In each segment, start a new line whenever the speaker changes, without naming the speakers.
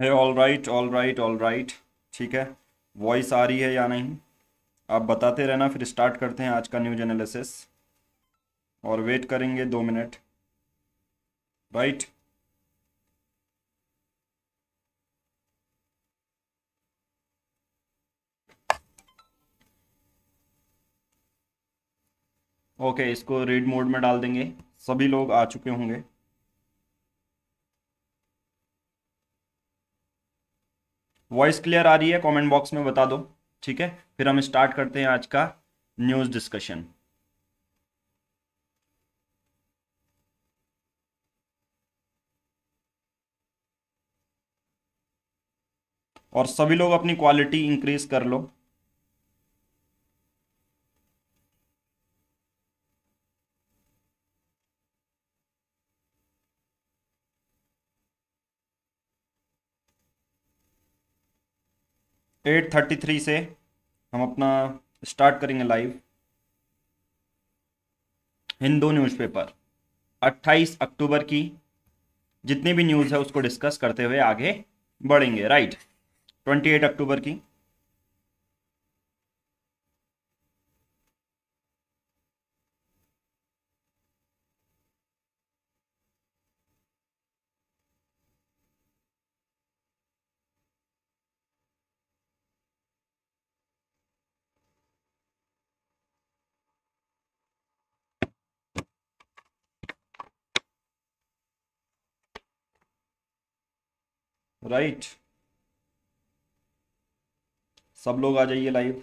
है all right all right all right ठीक है वॉइस आ रही है या नहीं आप बताते रहना फिर स्टार्ट करते हैं आज का न्यूज एनालिसिस और वेट करेंगे दो minute right right. Okay okay, इसको रीड मोड में डाल देंगे सभी लोग आ चुके होंगे वॉइस क्लियर आ रही है कमेंट बॉक्स में बता दो ठीक है फिर हम स्टार्ट करते हैं आज का न्यूज़ डिस्कशन और सभी लोग अपनी क्वालिटी इंक्रीज कर लो एट थर्टी थ्री से हम अपना स्टार्ट करेंगे लाइव हिंदू न्यूज़पेपर 28 अक्टूबर की जितनी भी न्यूज़ है उसको डिस्कस करते हुए आगे बढ़ेंगे राइट 28 अक्टूबर की राइट सब लोग आ जाइए live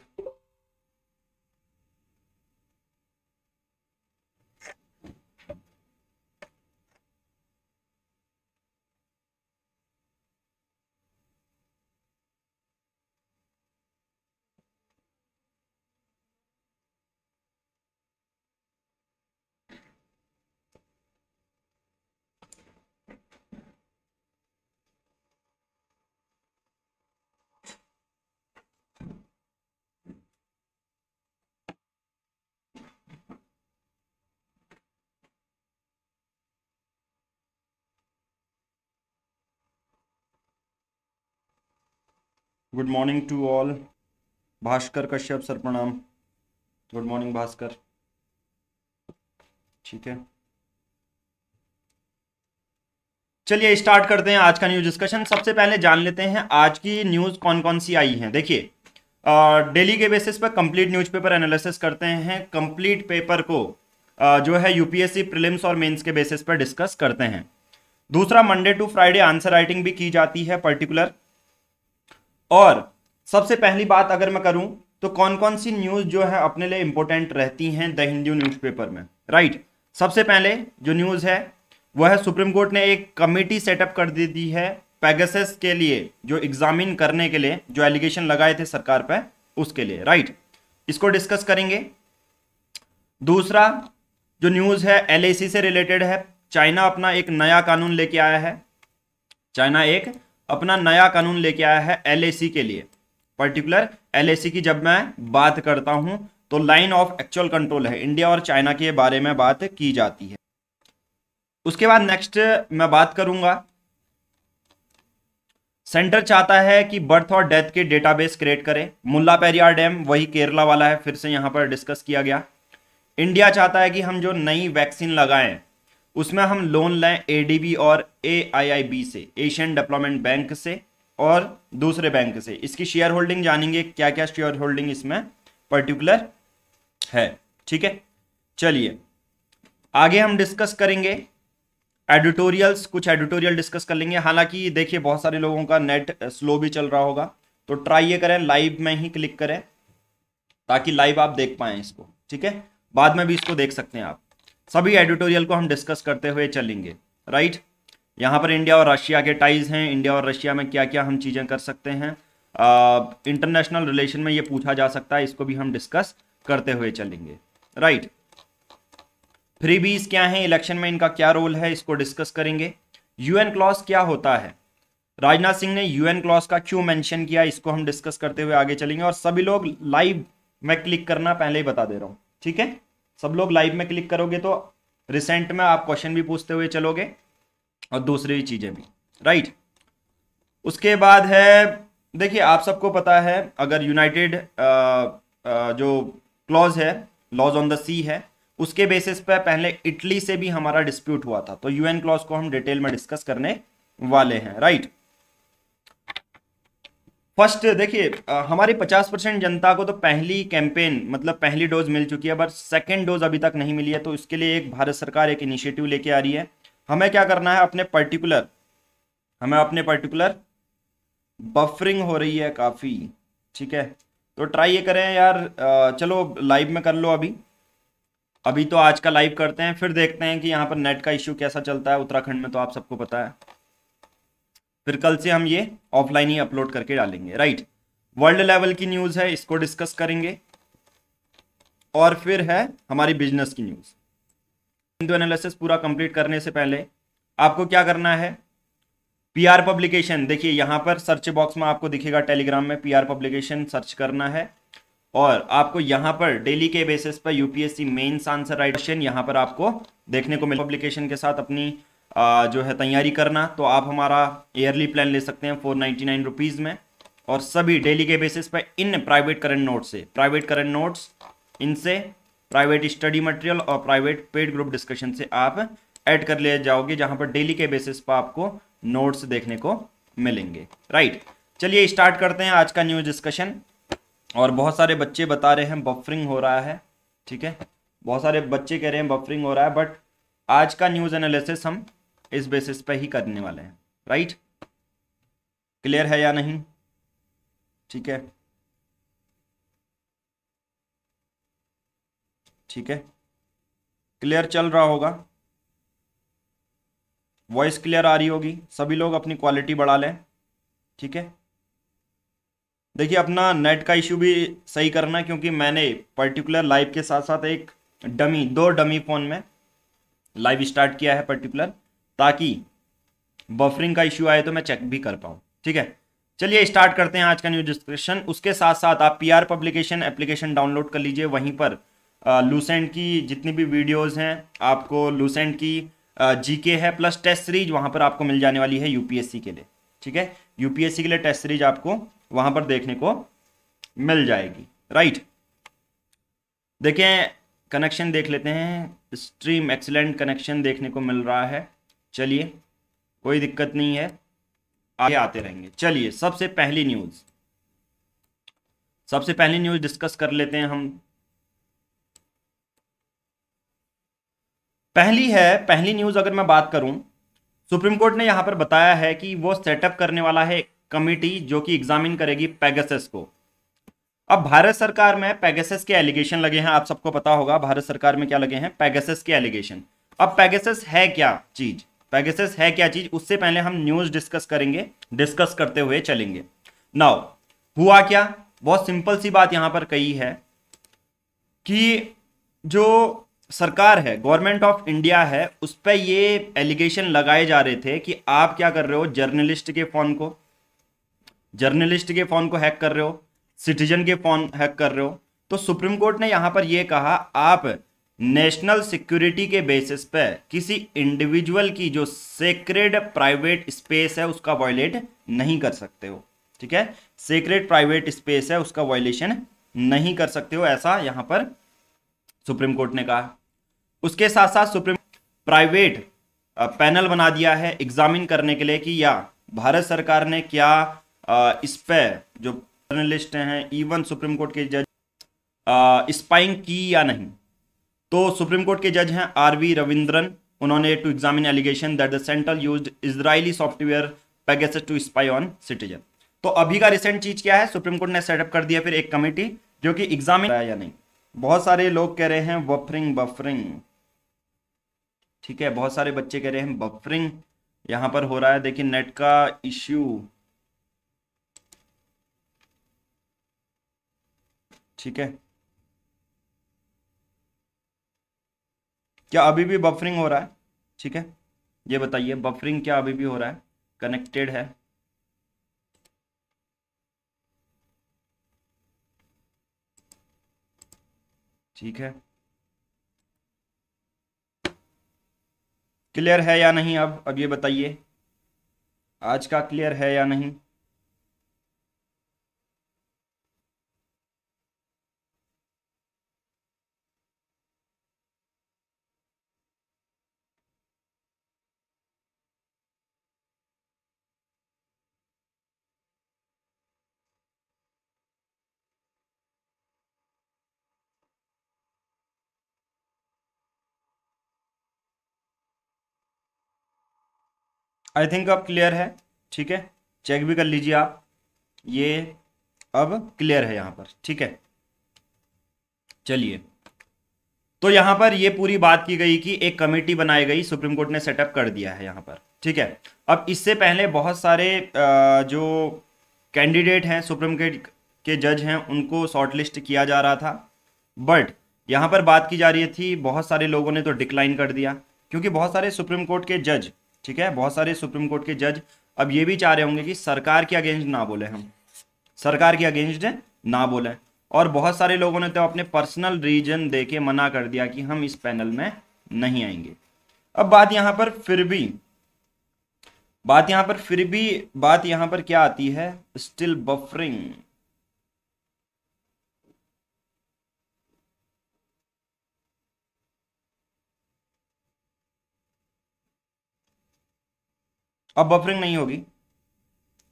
good morning to all Bhaskar Kashyap sir प्रणाम गुड मॉर्निंग भास्कर ठीक है चलिए स्टार्ट करते हैं आज का न्यूज डिस्कशन सबसे पहले जान लेते हैं आज की न्यूज कौन कौन सी आई है देखिए डेली के बेसिस पर कंप्लीट न्यूज़पेपर एनालिसिस करते हैं कंप्लीट पेपर को आ, जो है यूपीएससी प्रीलिम्स और मेंस के बेसिस पर डिस्कस करते हैं दूसरा Monday to Friday answer writing भी की जाती है पर्टिकुलर और सबसे पहली बात अगर मैं करूं तो कौन कौन सी न्यूज़ जो है अपने लिए इंपॉर्टेंट रहती हैं द हिंदू न्यूज़पेपर में राइट सबसे पहले जो न्यूज़ है वह है सुप्रीम कोर्ट ने एक कमेटी सेटअप कर दी दी है पैगसेस के लिए जो एग्जामिन करने के लिए जो एलिगेशन लगाए थे सरकार पर उसके लिए राइट इसको डिस्कस करेंगे दूसरा जो न्यूज़ है एल से रिलेटेड है चाइना अपना एक नया कानून लेके आया है चाइना एक अपना नया कानून लेके आया है एल के लिए पर्टिकुलर एल की जब मैं बात करता हूं तो लाइन ऑफ एक्चुअल कंट्रोल है इंडिया और चाइना के बारे में बात की जाती है उसके बाद नेक्स्ट मैं बात करूंगा सेंटर चाहता है कि बर्थ और डेथ के डेटाबेस क्रिएट करें मुल्ला पेरियार डैम वही केरला वाला है फिर से यहां पर डिस्कस किया गया इंडिया चाहता है कि हम जो नई वैक्सीन लगाएं उसमें हम लोन लें एडीबी और ए से एशियन डेवलपमेंट बैंक से और दूसरे बैंक से इसकी शेयर होल्डिंग जानेंगे क्या क्या शेयर होल्डिंग इसमें पर्टिकुलर है ठीक है चलिए आगे हम डिस्कस करेंगे एडिटोरियल्स कुछ एडिटोरियल डिस्कस कर लेंगे हालांकि देखिए बहुत सारे लोगों का नेट स्लो भी चल रहा होगा तो ट्राई ये करें लाइव में ही क्लिक करें ताकि लाइव आप देख पाए इसको ठीक है बाद में भी इसको देख सकते हैं आप सभी एडिटोरियल को हम डिस्कस करते हुए चलेंगे राइट यहाँ पर इंडिया और रशिया के टाइज हैं इंडिया और रशिया में क्या क्या हम चीज़ें कर सकते हैं इंटरनेशनल रिलेशन में ये पूछा जा सकता है इसको भी हम डिस्कस करते हुए चलेंगे राइट फ्री क्या है इलेक्शन में इनका क्या रोल है इसको डिस्कस करेंगे यूएन क्लॉस क्या होता है राजनाथ सिंह ने यूएन क्लॉज का क्यों मेंशन किया इसको हम डिस्कस करते हुए आगे चलेंगे और सभी लोग लाइव में क्लिक करना पहले ही बता दे रहा हूं ठीक है सब लोग लाइव में क्लिक करोगे तो रिसेंट में आप क्वेश्चन भी पूछते हुए चलोगे और दूसरी चीज़ें भी राइट उसके बाद है देखिए आप सबको पता है अगर यूनाइटेड जो क्लॉज है लॉज ऑन द सी है उसके बेसिस पर पहले इटली से भी हमारा डिस्प्यूट हुआ था तो यूएन क्लॉज को हम डिटेल में डिस्कस करने वाले हैं राइट right? फर्स्ट देखिए हमारी 50 परसेंट जनता को तो पहली कैंपेन मतलब पहली डोज मिल चुकी है पर सेकेंड डोज अभी तक नहीं मिली है तो इसके लिए एक भारत सरकार एक इनिशिएटिव लेके आ रही है हमें क्या करना है अपने पर्टिकुलर हमें अपने पर्टिकुलर बफरिंग हो रही है काफ़ी ठीक है तो ट्राई ये करें यार चलो लाइव में कर लो अभी अभी तो आज का लाइव करते हैं फिर देखते हैं कि यहाँ पर नेट का इश्यू कैसा चलता है उत्तराखंड में तो आप सबको पता है फिर कल से हम ये ऑफलाइन ही अपलोड करके डालेंगे राइट वर्ल्ड लेवल की न्यूज़ है इसको डिस्कस करेंगे और फिर है हमारी बिजनेस की न्यूज़ हिंदू एनालिसिस पूरा कंप्लीट करने से पहले आपको क्या करना है पीआर पब्लिकेशन देखिए यहां पर सर्च बॉक्स में आपको दिखेगा टेलीग्राम में पीआर पब्लिकेशन सर्च करना है और आपको यहां पर डेली के बेसिस पर UPSC mains answer write question यहां पर आपको देखने को मिले पब्लिकेशन के साथ अपनी जो है तैयारी करना तो आप हमारा ईयरली प्लान ले सकते हैं फोर नाइन्टी नाइन रुपीज़ में और सभी डेली के बेसिस पर इन प्राइवेट करंट नोट्स से प्राइवेट करंट नोट्स इनसे प्राइवेट स्टडी मटेरियल और प्राइवेट पेड ग्रुप डिस्कशन से आप ऐड कर ले जाओगे जहां पर डेली के बेसिस पर आपको नोट्स देखने को मिलेंगे राइट चलिए स्टार्ट करते हैं आज का न्यूज डिस्कशन और बहुत सारे बच्चे बता रहे हैं बफरिंग हो रहा है ठीक है बहुत सारे बच्चे कह रहे हैं बफरिंग हो रहा है बट आज का न्यूज़ एनालिसिस हम इस बेसिस पे ही करने वाले हैं राइट क्लियर है या नहीं ठीक है ठीक है क्लियर चल रहा होगा वॉइस क्लियर आ रही होगी सभी लोग अपनी क्वालिटी बढ़ा लें ठीक है देखिए अपना नेट का इश्यू भी सही करना है क्योंकि मैंने पर्टिकुलर लाइव के साथ साथ एक डमी दो डमी फ़ोन में लाइव स्टार्ट किया है पर्टिकुलर ताकि बफरिंग का इश्यू आए तो मैं चेक भी कर पाऊँ ठीक है चलिए स्टार्ट करते हैं आज का न्यूज डिस्क्रिप्शन उसके साथ साथ आप पीआर पब्लिकेशन एप्लीकेशन डाउनलोड कर लीजिए वहीं पर लूसेंट की जितनी भी वीडियोस हैं आपको लूसेंट की जीके है प्लस टेस्ट सीरीज वहां पर आपको मिल जाने वाली है यूपीएससी के लिए ठीक है यूपीएससी के लिए टेस्ट सीरीज आपको वहां पर देखने को मिल जाएगी राइट देखें कनेक्शन देख लेते हैं स्ट्रीम एक्सीलेंट कनेक्शन देखने को मिल रहा है चलिए कोई दिक्कत नहीं है आगे आते रहेंगे चलिए सबसे पहली न्यूज़ सबसे पहली न्यूज़ डिस्कस कर लेते हैं हम पहली है पहली न्यूज़ अगर मैं बात करूं सुप्रीम कोर्ट ने यहां पर बताया है कि वो सेटअप करने वाला है कमेटी जो कि एग्जामिन करेगी पैगसेस को अब भारत सरकार में पैगसेस के एलिगेशन लगे हैं आप सबको पता होगा भारत सरकार में क्या लगे हैं पैगसेस के एलिगेशन अब पैगसेस है क्या चीज पैगेसिस है क्या चीज उससे पहले हम न्यूज डिस्कस करेंगे डिस्कस करते हुए चलेंगे नाउ हुआ क्या बहुत सिंपल सी बात यहां पर कही है कि जो सरकार है गवर्नमेंट ऑफ इंडिया है उस पर ये एलिगेशन लगाए जा रहे थे कि आप क्या कर रहे हो जर्नलिस्ट के फोन को जर्नलिस्ट के फोन को हैक कर रहे हो सिटीजन के फोन हैक कर रहे हो तो सुप्रीम कोर्ट ने यहां पर यह कहा आप नेशनल सिक्योरिटी के बेसिस पे किसी इंडिविजुअल की जो सेक्रेड प्राइवेट स्पेस है उसका वायलेट नहीं कर सकते हो ठीक है सेक्रेड प्राइवेट स्पेस है उसका वायलेशन नहीं कर सकते हो ऐसा यहां पर सुप्रीम कोर्ट ने कहा उसके साथ साथ सुप्रीम प्राइवेट पैनल बना दिया है एग्जामिन करने के लिए कि या भारत सरकार ने क्या इस पर जो जर्नलिस्ट हैं इवन सुप्रीम कोर्ट के जज स्पाइंग की या नहीं तो सुप्रीम कोर्ट के जज हैं आर वी रविंद्रन उन्होंने to examine allegation that the central use Israeli software Pegasus to spy on citizen तो अभी का रिसेंट चीज क्या है सुप्रीम कोर्ट ने सेटअप कर दिया फिर एक कमेटी जो कि एग्जामिन या नहीं बहुत सारे लोग कह रहे हैं बफरिंग बफरिंग ठीक है बहुत सारे बच्चे कह रहे हैं बफरिंग यहां पर हो रहा है देखिए नेट का इश्यू ठीक है क्या अभी भी बफरिंग हो रहा है ठीक है ये बताइए बफरिंग क्या अभी भी हो रहा है कनेक्टेड है ठीक है क्लियर है या नहीं अब अब ये बताइए आज का क्लियर है या नहीं आई थिंक अब क्लियर है ठीक है चेक भी कर लीजिए आप ये अब क्लियर है यहाँ पर ठीक है चलिए तो यहाँ पर ये पूरी बात की गई कि एक कमेटी बनाई गई सुप्रीम कोर्ट ने सेटअप कर दिया है यहाँ पर ठीक है अब इससे पहले बहुत सारे जो कैंडिडेट हैं सुप्रीम कोर्ट के जज हैं उनको शॉर्टलिस्ट किया जा रहा था बट यहाँ पर बात की जा रही थी बहुत सारे लोगों ने तो डिक्लाइन कर दिया क्योंकि बहुत सारे सुप्रीम कोर्ट के जज ठीक है बहुत सारे सुप्रीम कोर्ट के जज अब ये भी चाह रहे होंगे कि सरकार के अगेंस्ट ना बोले हम सरकार के अगेंस्ट ना बोले और बहुत सारे लोगों ने तो अपने पर्सनल रीजन दे के मना कर दिया कि हम इस पैनल में नहीं आएंगे अब बात यहां पर फिर भी बात यहां पर फिर भी बात यहां पर क्या आती है स्टिल बफरिंग अब बफरिंग नहीं होगी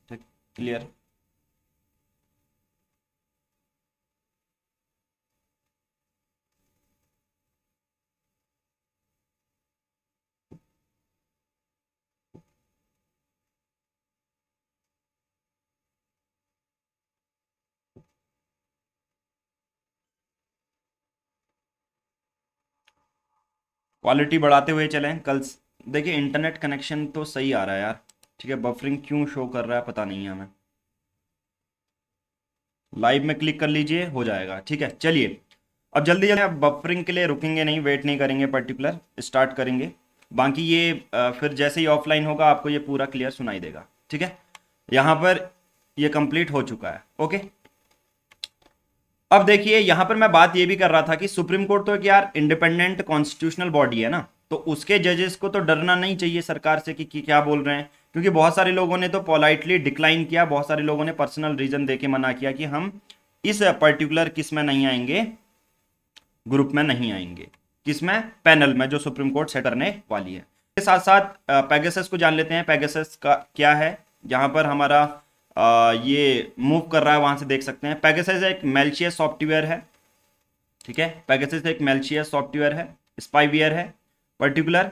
ठीक क्लियर क्वालिटी बढ़ाते हुए चलें कल देखिए इंटरनेट कनेक्शन तो सही आ रहा है यार ठीक है बफरिंग क्यों शो कर रहा है पता नहीं है हमें लाइव में क्लिक कर लीजिए हो जाएगा ठीक है चलिए अब जल्दी जल्दी आप बफरिंग के लिए रुकेंगे नहीं वेट नहीं करेंगे पर्टिकुलर स्टार्ट करेंगे बाकी ये फिर जैसे ही ऑफलाइन होगा आपको ये पूरा क्लियर सुनाई देगा ठीक है यहां पर ये कंप्लीट हो चुका है ओके अब देखिए यहां पर मैं बात ये भी कर रहा था कि सुप्रीम कोर्ट तो एक यार इंडिपेंडेंट कॉन्स्टिट्यूशनल बॉडी है ना तो उसके जजेस को तो डरना नहीं चाहिए सरकार से कि, कि क्या बोल रहे हैं क्योंकि बहुत सारे लोगों ने तो पोलाइटली डिक्लाइन किया बहुत सारे लोगों ने पर्सनल रीजन दे के मना किया कि हम इस पर्टिकुलर किस में नहीं आएंगे ग्रुप में नहीं आएंगे किस में पैनल में जो सुप्रीम कोर्ट से करने वाली है इसके साथ साथ पैगेसस को जान लेते हैं पैगेसस का क्या है जहाँ पर हमारा आ, ये मूव कर रहा है वहाँ से देख सकते हैं पैगेस एक मेल्शियस सॉफ्टवेयर है ठीक है पैगेस एक मेल्शियस सॉफ्टवेयर है स्पाईवेयर है पर्टिकुलर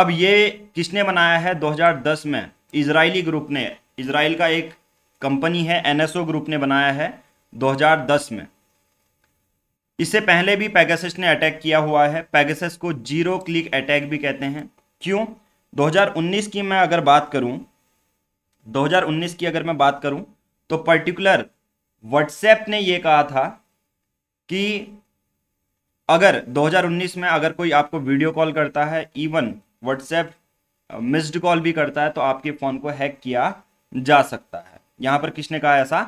अब ये किसने बनाया है 2010 में इजरायली ग्रुप ने इजराइल का एक कंपनी है एनएसओ ग्रुप ने बनाया है 2010 में इससे पहले भी पैगस ने अटैक किया हुआ है पैगासस को जीरो क्लिक अटैक भी कहते हैं क्यों 2019 की मैं अगर बात करूं 2019 की अगर मैं बात करूं तो पर्टिकुलर व्हाट्सएप ने यह कहा था कि अगर 2019 में अगर कोई आपको वीडियो कॉल करता है इवन व्हाट्सएप मिस्ड कॉल भी करता है तो आपके फ़ोन को हैक किया जा सकता है यहां पर किसने कहा ऐसा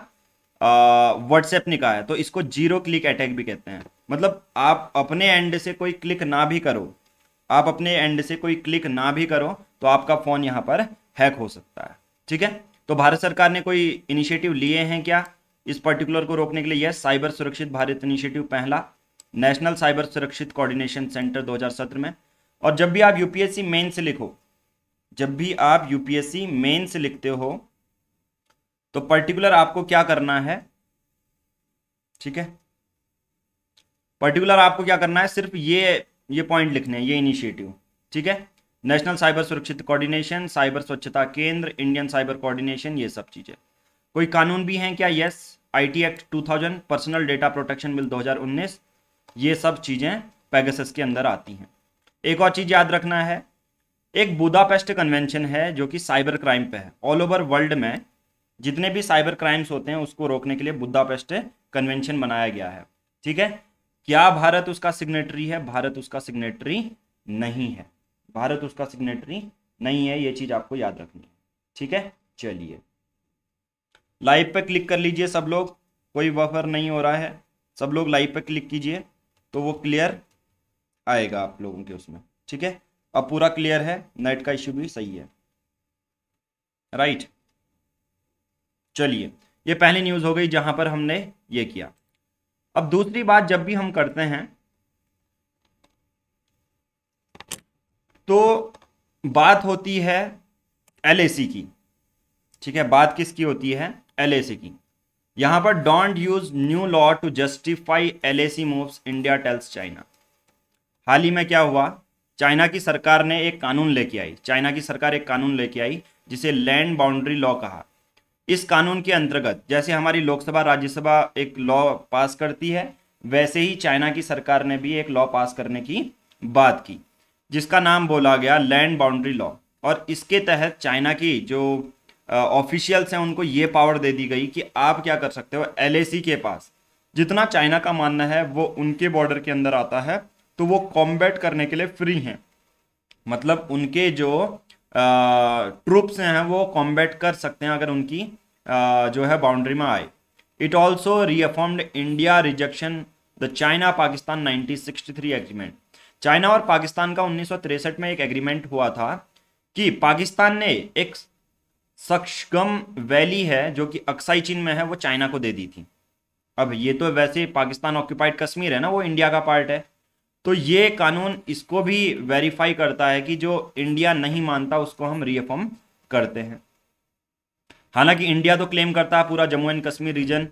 व्हाट्सएप ने कहा है तो इसको जीरो क्लिक अटैक भी कहते हैं मतलब आप अपने एंड से कोई क्लिक ना भी करो आप अपने एंड से कोई क्लिक ना भी करो तो आपका फ़ोन यहां पर हैक हो सकता है ठीक है तो भारत सरकार ने कोई इनिशिएटिव लिए हैं क्या इस पर्टिकुलर को रोकने के लिए यह साइबर सुरक्षित भारत इनिशिएटिव पहला नेशनल साइबर सुरक्षित कोऑर्डिनेशन सेंटर 2017 में और जब भी आप यूपीएससी मेन से लिखो जब भी आप यूपीएससी मेन से लिखते हो तो पर्टिकुलर आपको क्या करना है ठीक है पर्टिकुलर आपको क्या करना है सिर्फ ये ये पॉइंट लिखने हैं ये इनिशिएटिव ठीक है नेशनल साइबर सुरक्षित coordination cyber Swachhta Kendra Indian cyber coordination ये सब चीज़ें कोई कानून भी हैं क्या yes I T act 2000 personal data protection bill 2019 ये सब चीज़ें पेगसस के अंदर आती हैं एक और चीज़ याद रखना है एक बुदापेस्ट कन्वेंशन है जो कि साइबर क्राइम पे है ऑल ओवर वर्ल्ड में जितने भी साइबर क्राइम्स होते हैं उसको रोकने के लिए बुदापेस्ट कन्वेंशन बनाया गया है ठीक है क्या भारत उसका सिग्नेटरी है भारत उसका सिग्नेटरी नहीं है भारत उसका सिग्नेटरी नहीं है ये चीज़ आपको याद रखनी है ठीक है चलिए लाइव पे क्लिक कर लीजिए सब लोग कोई वफर नहीं हो रहा है सब लोग लाइव पे क्लिक कीजिए तो वो क्लियर आएगा आप लोगों के उसमें ठीक है अब पूरा क्लियर है नेट का इश्यू भी सही है राइट चलिए ये पहली न्यूज़ हो गई जहां पर हमने ये किया अब दूसरी बात जब भी हम करते हैं तो बात होती है एल की ठीक है बात किसकी होती है एलएसी की यहां पर don't use new law to justify L A C move India tells China हाल ही में क्या हुआ चाइना की सरकार ने एक कानून लेके आई चाइना की सरकार एक कानून लेके आई जिसे लैंड बाउंड्री लॉ कहा इस कानून के अंतर्गत जैसे हमारी लोकसभा राज्यसभा एक लॉ पास करती है वैसे ही चाइना की सरकार ने भी एक लॉ पास करने की बात की जिसका नाम बोला गया लैंड बाउंड्री लॉ और इसके तहत चाइना की जो ऑफिशियल्स हैं उनको ये पावर दे दी गई कि आप क्या कर सकते हो एल के पास जितना चाइना का मानना है वो उनके बॉर्डर के अंदर आता है तो वो कॉम्बैट करने के लिए फ्री हैं मतलब उनके जो ट्रूप्स हैं वो कॉम्बैट कर सकते हैं अगर उनकी आ, जो है बाउंड्री में आए it also reaffirmed India rejection the China Pakistan 1963 agreement China और पाकिस्तान का उन्नीस में एक एग्रीमेंट हुआ था कि पाकिस्तान ने एक सक्षगम वैली है जो कि अक्साई चीन में है वो चाइना को दे दी थी अब ये तो वैसे पाकिस्तान ऑक्यूपाइड कश्मीर है ना वो इंडिया का पार्ट है तो ये कानून इसको भी वेरीफाई करता है कि जो इंडिया नहीं मानता उसको हम रीअफर्म करते हैं हालांकि इंडिया तो क्लेम करता है पूरा Jammu and Kashmir region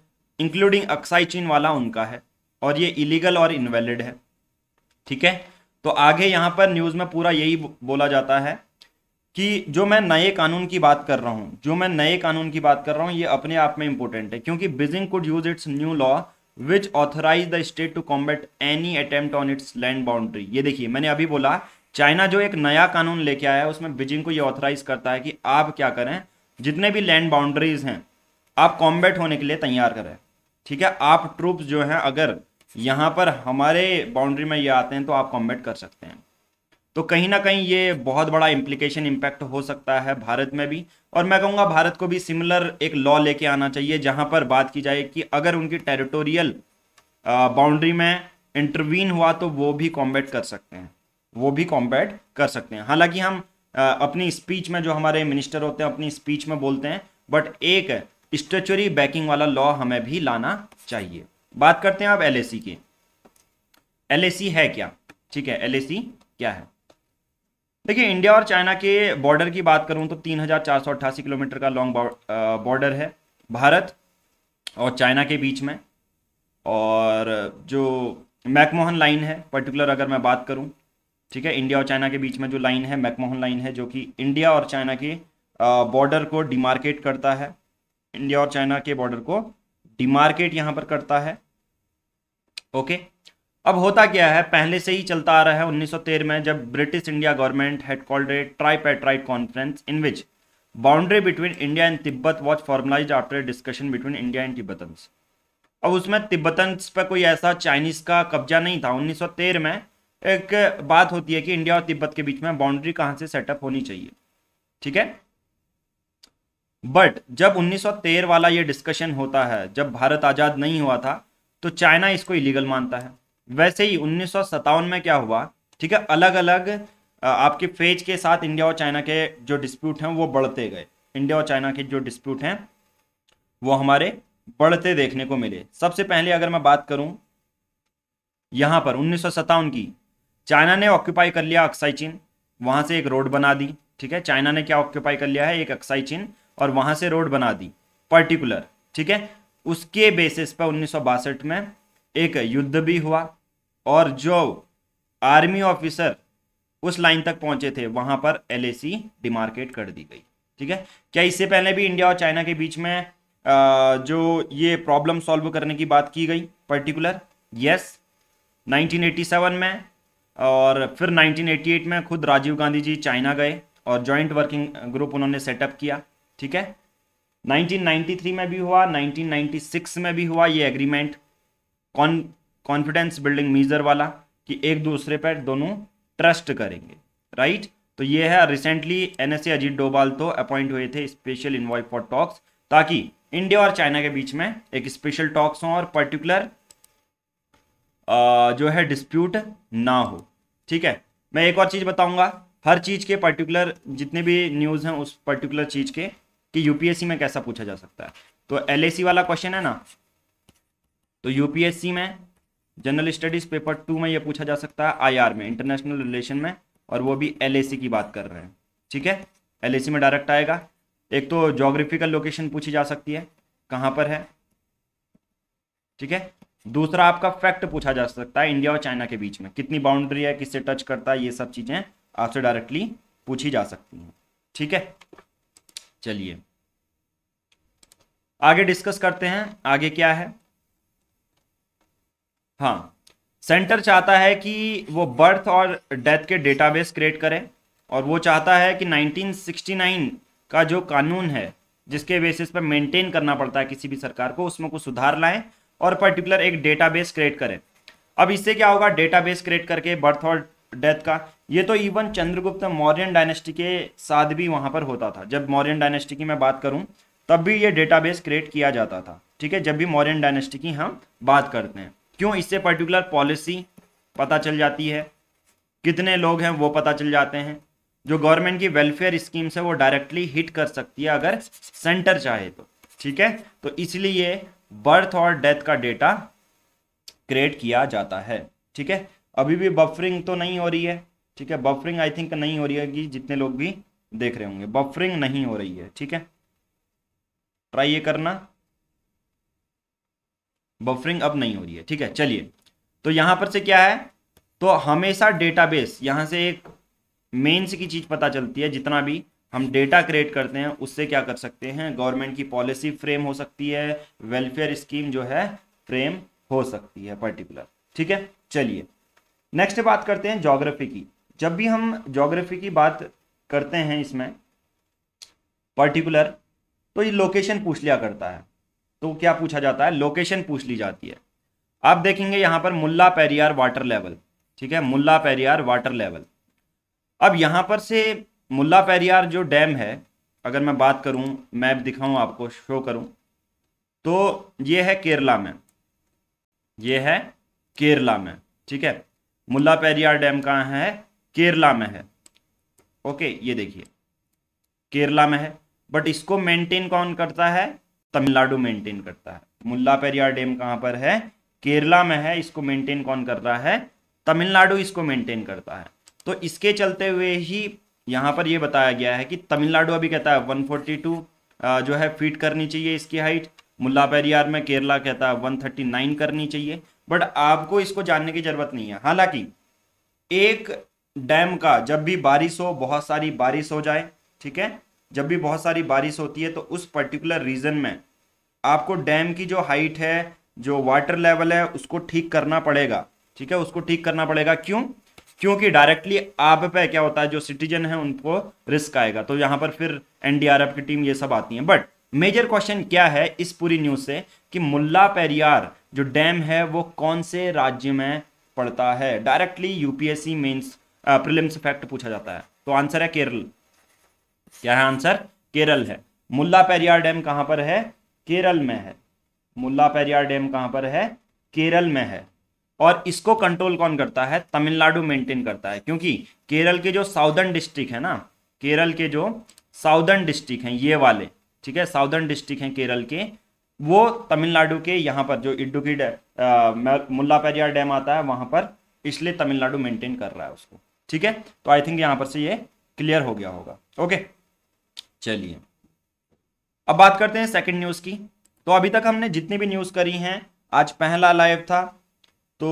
including Aksai Chin वाला उनका है और ये इलीगल और इनवैलिड है ठीक है तो आगे यहां पर न्यूज़ में पूरा यही बोला जाता है कि जो मैं नए कानून की बात कर रहा हूं जो मैं नए कानून की बात कर रहा हूं ये अपने आप में इंपॉर्टेंट है क्योंकि Beijing could use its new law which authorize the state to combat any attempt on its land boundary ये देखिए मैंने अभी बोला चाइना जो एक नया कानून लेके आया है उसमें बीजिंग को ये ऑथराइज करता है कि आप क्या करें जितने भी लैंड बाउंड्रीज हैं आप कॉम्बेट होने के लिए तैयार करें ठीक है आप ट्रूप्स जो हैं अगर यहाँ पर हमारे बाउंड्री में ये आते हैं तो आप कॉम्बेट कर सकते हैं तो कहीं ना कहीं ये बहुत बड़ा इम्प्लीकेशन इम्पैक्ट हो सकता है भारत में भी और मैं कहूँगा भारत को भी सिमिलर एक लॉ लेके आना चाहिए जहाँ पर बात की जाए कि अगर उनकी टेरिटोरियल बाउंड्री में इंटरवीन हुआ तो वो भी कॉम्बैट कर सकते हैं वो भी कॉम्बैट कर सकते हैं हालांकि हम अपनी स्पीच में जो हमारे मिनिस्टर होते हैं अपनी स्पीच में बोलते हैं बट एक स्टेचुरी बैकिंग वाला लॉ हमें भी लाना चाहिए बात करते हैं आप एल की एल है क्या ठीक है एल क्या है देखिए इंडिया और चाइना के बॉर्डर की बात करूं तो तीन किलोमीटर का लॉन्ग बॉर्डर है भारत और चाइना के बीच में और जो मैकमोहन लाइन है पर्टिकुलर अगर मैं बात करूं ठीक है इंडिया और चाइना के बीच में जो लाइन है मैकमोहन लाइन है जो कि इंडिया और चाइना के बॉर्डर को डिमार्केट करता है इंडिया और चाइना के बॉर्डर को डिमार्केट यहाँ पर करता है ओके अब होता क्या है पहले से ही चलता आ रहा है 1913 में जब British India government had called a conference in which boundary between India and Tibet was formalize after discussion between India and Tibetan अब उसमें तिब्बतन पर कोई ऐसा चाइनीज का कब्जा नहीं था 1913 में एक बात होती है कि इंडिया और तिब्बत के बीच में बाउंड्री कहाँ से सेटअप होनी चाहिए ठीक है बट जब 1913 वाला ये डिस्कशन होता है जब भारत आज़ाद नहीं हुआ था तो चाइना इसको इलीगल मानता है वैसे ही उन्नीस में क्या हुआ ठीक है अलग अलग आपके फेज के साथ इंडिया और चाइना के जो डिस्प्यूट हैं वो बढ़ते गए इंडिया और चाइना के जो डिस्प्यूट हैं वो हमारे बढ़ते देखने को मिले सबसे पहले अगर मैं बात करूं यहां पर उन्नीस की चाइना ने ऑक्यूपाई कर लिया अक्साई चीन वहां से एक रोड बना दी ठीक है चाइना ने क्या ऑक्यूपाई कर लिया है एक अक्साई चीन और वहां से रोड बना दी पर्टिकुलर ठीक है उसके बेसिस पर उन्नीस में एक युद्ध भी हुआ और जो आर्मी ऑफिसर उस लाइन तक पहुंचे थे वहां पर एलएसी डिमार्केट कर दी गई ठीक है क्या इससे पहले भी इंडिया और चाइना के बीच में जो ये प्रॉब्लम सॉल्व करने की बात की गई पर्टिकुलर यस 1987 में और फिर 1988 में खुद राजीव गांधी जी चाइना गए और जॉइंट वर्किंग ग्रुप उन्होंने सेटअप किया ठीक है 1993 में भी हुआ 1996 में भी हुआ ये एग्रीमेंट कौन कॉन्फिडेंस बिल्डिंग मीजर वाला कि एक दूसरे पर दोनों ट्रस्ट करेंगे राइट तो ये है रिसेंटली एन अजीत डोभाल तो अपॉइंट हुए थे स्पेशल इन्वॉल्व फॉर टॉक्स ताकि इंडिया और चाइना के बीच में एक स्पेशल टॉक्स हो और पर्टिकुलर जो है डिस्प्यूट ना हो ठीक है मैं एक और चीज़ बताऊंगा हर चीज़ के पर्टिकुलर जितने भी न्यूज़ हैं उस पर्टिकुलर चीज़ के कि यूपीएससी में कैसा पूछा जा सकता है तो एलएसी वाला क्वेश्चन है ना तो यूपीएससी में जनरल स्टडीज पेपर टू में यह पूछा जा सकता है आईआर में इंटरनेशनल रिलेशन में और वो भी एलएसी की बात कर रहे हैं ठीक है एलएसी में डायरेक्ट आएगा एक तो जोग्राफिकल लोकेशन पूछी जा सकती है कहां पर है ठीक है दूसरा आपका फैक्ट पूछा जा सकता है इंडिया और चाइना के बीच में कितनी बाउंड्री है किससे टच करता है ये सब चीज़ें आपसे डायरेक्टली पूछी जा सकती हैं ठीक है चलिए आगे डिस्कस करते हैं आगे क्या है हाँ सेंटर चाहता है कि वो बर्थ और डेथ के डेटाबेस क्रिएट करें और वो चाहता है कि 1969 का जो कानून है जिसके बेसिस पर मेंटेन करना पड़ता है किसी भी सरकार को उसमें कुछ सुधार लाएं और पर्टिकुलर एक डेटाबेस क्रिएट करें अब इससे क्या होगा डेटाबेस क्रिएट करके बर्थ और डेथ का ये तो इवन चंद्रगुप्त मौर्यन डायनेस्टी के साथ भी वहाँ पर होता था जब मौर्यन डायनेस्टी की मैं बात करूँ तब भी ये डेटाबेस क्रिएट किया जाता था ठीक है जब भी मौर्यन डायनेस्टी की हम बात करते हैं क्यों इससे पर्टिकुलर पॉलिसी पता चल जाती है कितने लोग हैं वो पता चल जाते हैं जो गवर्नमेंट की वेलफेयर स्कीम्स है वो डायरेक्टली हिट कर सकती है अगर सेंटर चाहे तो ठीक है तो इसलिए बर्थ और डेथ का डेटा क्रिएट किया जाता है ठीक है अभी भी बफरिंग तो नहीं हो रही है ठीक है बफरिंग आई थिंक नहीं हो रही है कि जितने लोग भी देख रहे होंगे बफरिंग नहीं हो रही है ठीक है ट्राई ये करना बफरिंग अब नहीं हो रही है ठीक है चलिए तो यहां पर से क्या है तो हमेशा डेटाबेस यहां से एक मेन्स की चीज़ पता चलती है जितना भी हम डेटा क्रिएट करते हैं उससे क्या कर सकते हैं गवर्नमेंट की पॉलिसी फ्रेम हो सकती है वेलफेयर स्कीम जो है फ्रेम हो सकती है पर्टिकुलर ठीक है चलिए नेक्स्ट बात करते हैं जोग्राफी की जब भी हम जोग्राफी की बात करते हैं इसमें पर्टिकुलर तो ये लोकेशन पूछ लिया करता है तो क्या पूछा जाता है लोकेशन पूछ ली जाती है आप देखेंगे यहां पर मुल्ला पेरियार वाटर लेवल ठीक है मुल्ला पेरियार वाटर लेवल अब यहां पर से मुल्ला पेरियार जो डैम है अगर मैं बात करूं मैप दिखाऊं आपको शो करूं तो ये है केरला में ये है केरला में ठीक है मुल्ला पेरियार डैम कहाँ है केरला में है ओके ये देखिए केरला में है बट इसको मेंटेन कौन करता है तमिलनाडु मेंटेन करता है मुल्ला पेरियार डैम कहां पर है केरला में है इसको मेंटेन कौन करता है तमिलनाडु इसको मेंटेन करता है तो इसके चलते हुए ही यहां पर यह बताया गया है कि तमिलनाडु अभी कहता है वन जो है फीट करनी चाहिए इसकी हाइट मुल्ला पेरियार में केरला कहता है 139 करनी चाहिए बट आपको इसको जानने की ज़रूरत नहीं है हालांकि एक डैम का जब भी बारिश हो बहुत सारी बारिश हो जाए ठीक है जब भी बहुत सारी बारिश होती है तो उस पर्टिकुलर रीजन में आपको डैम की जो हाइट है जो वाटर लेवल है उसको ठीक करना पड़ेगा ठीक है उसको ठीक करना पड़ेगा क्यों क्योंकि डायरेक्टली आप पे क्या होता है जो सिटीजन है उनको रिस्क आएगा तो यहां पर फिर एनडीआरएफ की टीम ये सब आती है बट मेजर क्वेश्चन क्या है इस पूरी न्यूज से कि मुल्ला पेरियार जो डैम है वो कौन से राज्य में पड़ता है directly UPSC means prelims fact पूछा जाता है तो आंसर है केरल क्या है आंसर केरल है मुल्ला पेरियार डैम कहां पर है केरल में है मुल्ला पेरियार डैम कहां पर है केरल में है और इसको कंट्रोल कौन करता है तमिलनाडु मेंटेन करता है क्योंकि केरल के जो साउदर्न डिस्ट्रिक्ट है ना केरल के जो साउदर्न डिस्ट्रिक्ट हैं ये वाले ठीक है साउदर्न डिस्ट्रिक्ट हैं केरल के वो तमिलनाडु के यहाँ पर जो इडुकी मुल्ला पेरियार डैम आता है वहाँ पर इसलिए तमिलनाडु मेंटेन कर रहा है उसको ठीक है तो आई थिंक यहाँ पर से ये क्लियर हो गया होगा ओके चलिए अब बात करते हैं सेकंड न्यूज़ की तो अभी तक हमने जितनी भी न्यूज़ करी हैं आज पहला लाइव था तो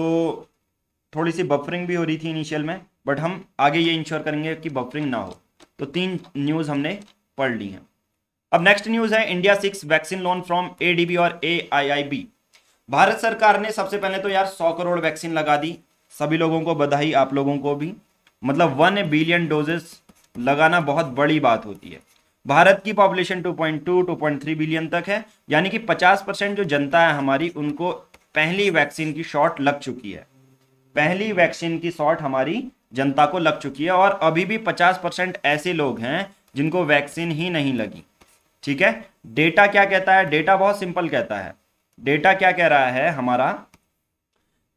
थोड़ी सी बफरिंग भी हो रही थी इनिशियल में बट हम आगे ये इंश्योर करेंगे कि बफरिंग ना हो तो तीन न्यूज़ हमने पढ़ ली हैं अब नेक्स्ट न्यूज़ है India six vaccine loan from A और ए भारत सरकार ने सबसे पहले तो यार सौ करोड़ वैक्सीन लगा दी सभी लोगों को बधाई आप लोगों को भी मतलब वन बिलियन डोजेस लगाना बहुत बड़ी बात होती है भारत की पॉपुलेशन 2.2 2.3 बिलियन तक है यानी कि 50 परसेंट जो जनता है हमारी उनको पहली वैक्सीन की शॉट लग चुकी है पहली वैक्सीन की शॉट हमारी जनता को लग चुकी है और अभी भी 50 परसेंट ऐसे लोग हैं जिनको वैक्सीन ही नहीं लगी ठीक है डेटा क्या कहता है डेटा बहुत सिंपल कहता है डेटा क्या कह रहा है हमारा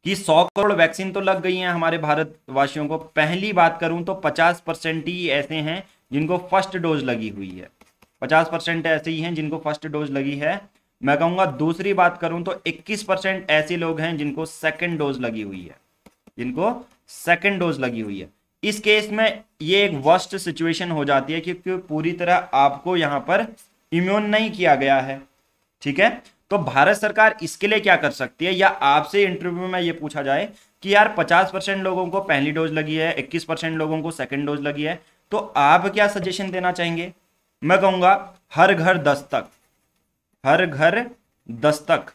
कि 100 करोड़ वैक्सीन तो लग गई है हमारे भारतवासियों को पहली बात करूं तो 50 परसेंट ही ऐसे हैं जिनको फर्स्ट डोज लगी हुई है पचास परसेंट ऐसे ही हैं जिनको फर्स्ट डोज लगी है मैं कहूंगा दूसरी बात करूं तो इक्कीस परसेंट ऐसे लोग हैं जिनको सेकेंड डोज लगी हुई है जिनको सेकेंड डोज लगी हुई है इस केस में ये एक वर्स्ट सिचुएशन हो जाती है क्योंकि पूरी तरह आपको यहां पर इम्यून नहीं किया गया है ठीक है तो भारत सरकार इसके लिए क्या कर सकती है या आपसे इंटरव्यू में ये पूछा जाए कि यार 50 परसेंट लोगों को पहली डोज लगी है 21 परसेंट लोगों को सेकेंड डोज लगी है तो आप क्या सजेशन देना चाहेंगे मैं कहूंगा हर घर दस्तक हर घर दस्तक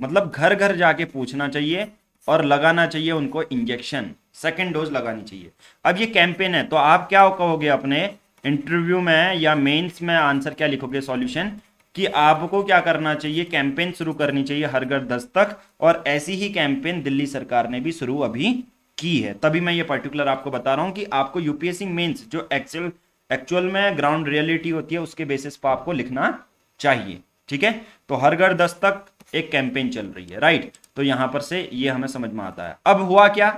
मतलब घर घर जाके पूछना चाहिए और लगाना चाहिए उनको इंजेक्शन सेकेंड डोज लगानी चाहिए अब ये कैंपेन है तो आप क्या कहोगे अपने इंटरव्यू में या मेंस में आंसर क्या लिखोगे सॉल्यूशन कि आपको क्या करना चाहिए कैंपेन शुरू करनी चाहिए हर घर दस्तक और ऐसी ही कैंपेन दिल्ली सरकार ने भी शुरू अभी की है तभी मैं ये पर्टिकुलर आपको बता रहा हूँ कि आपको यूपीएससी मेन्स जो एक्चुअल एक्चुअल में ग्राउंड रियलिटी होती है उसके बेसिस पर आपको लिखना चाहिए ठीक है तो हर घर दस तक एक कैंपेन चल रही है राइट तो यहां पर से ये हमें समझ में आता है अब हुआ क्या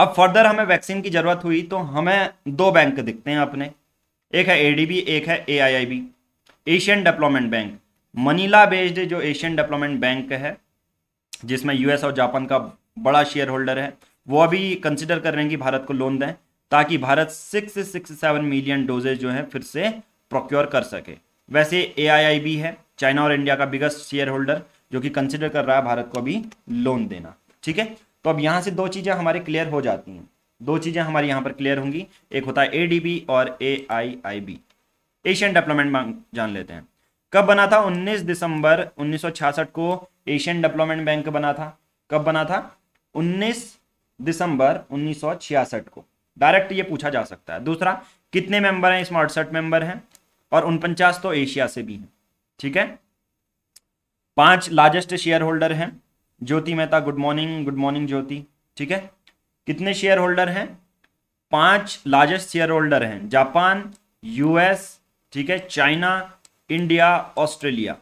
अब फर्दर हमें वैक्सीन की जरूरत हुई तो हमें दो बैंक दिखते हैं अपने एक है एडीबी एक है AIIB Asian Development Bank Manila based जो एशियन डेवलपमेंट बैंक है जिसमें यूएस और जापान का बड़ा शेयर होल्डर है वो अभी कंसिडर कर रहे हैं कि भारत को लोन दें ताकि Bharat six six seven million doses जो है फिर से प्रोक्योर कर सके वैसे ए है चाइना और इंडिया का बिगेस्ट शेयर होल्डर जो कि कंसिडर कर रहा है भारत को अभी लोन देना ठीक है तो अब यहाँ से दो चीज़ें हमारे क्लियर हो जाती हैं दो चीज़ें हमारी यहाँ पर क्लियर होंगी एक होता है एडीबी और ए एशियन डेवलपमेंट बैंक जान लेते हैं कब बना था 19 दिसंबर 1966 को एशियन डेवलपमेंट बैंक बना था कब बना था 19 दिसंबर 1966 को डायरेक्ट ये पूछा जा सकता है दूसरा कितने मेंबर हैं इसमें अड़सठ मेंबर हैं और उनपचास तो एशिया से भी हैं ठीक है पांच लार्जेस्ट शेयर होल्डर हैं Jyoti Mehta good morning good morning Jyoti ठीक है कितने शेयर होल्डर हैं पांच लार्जेस्ट शेयर होल्डर हैं जापान यूएस ठीक है चाइना इंडिया ऑस्ट्रेलिया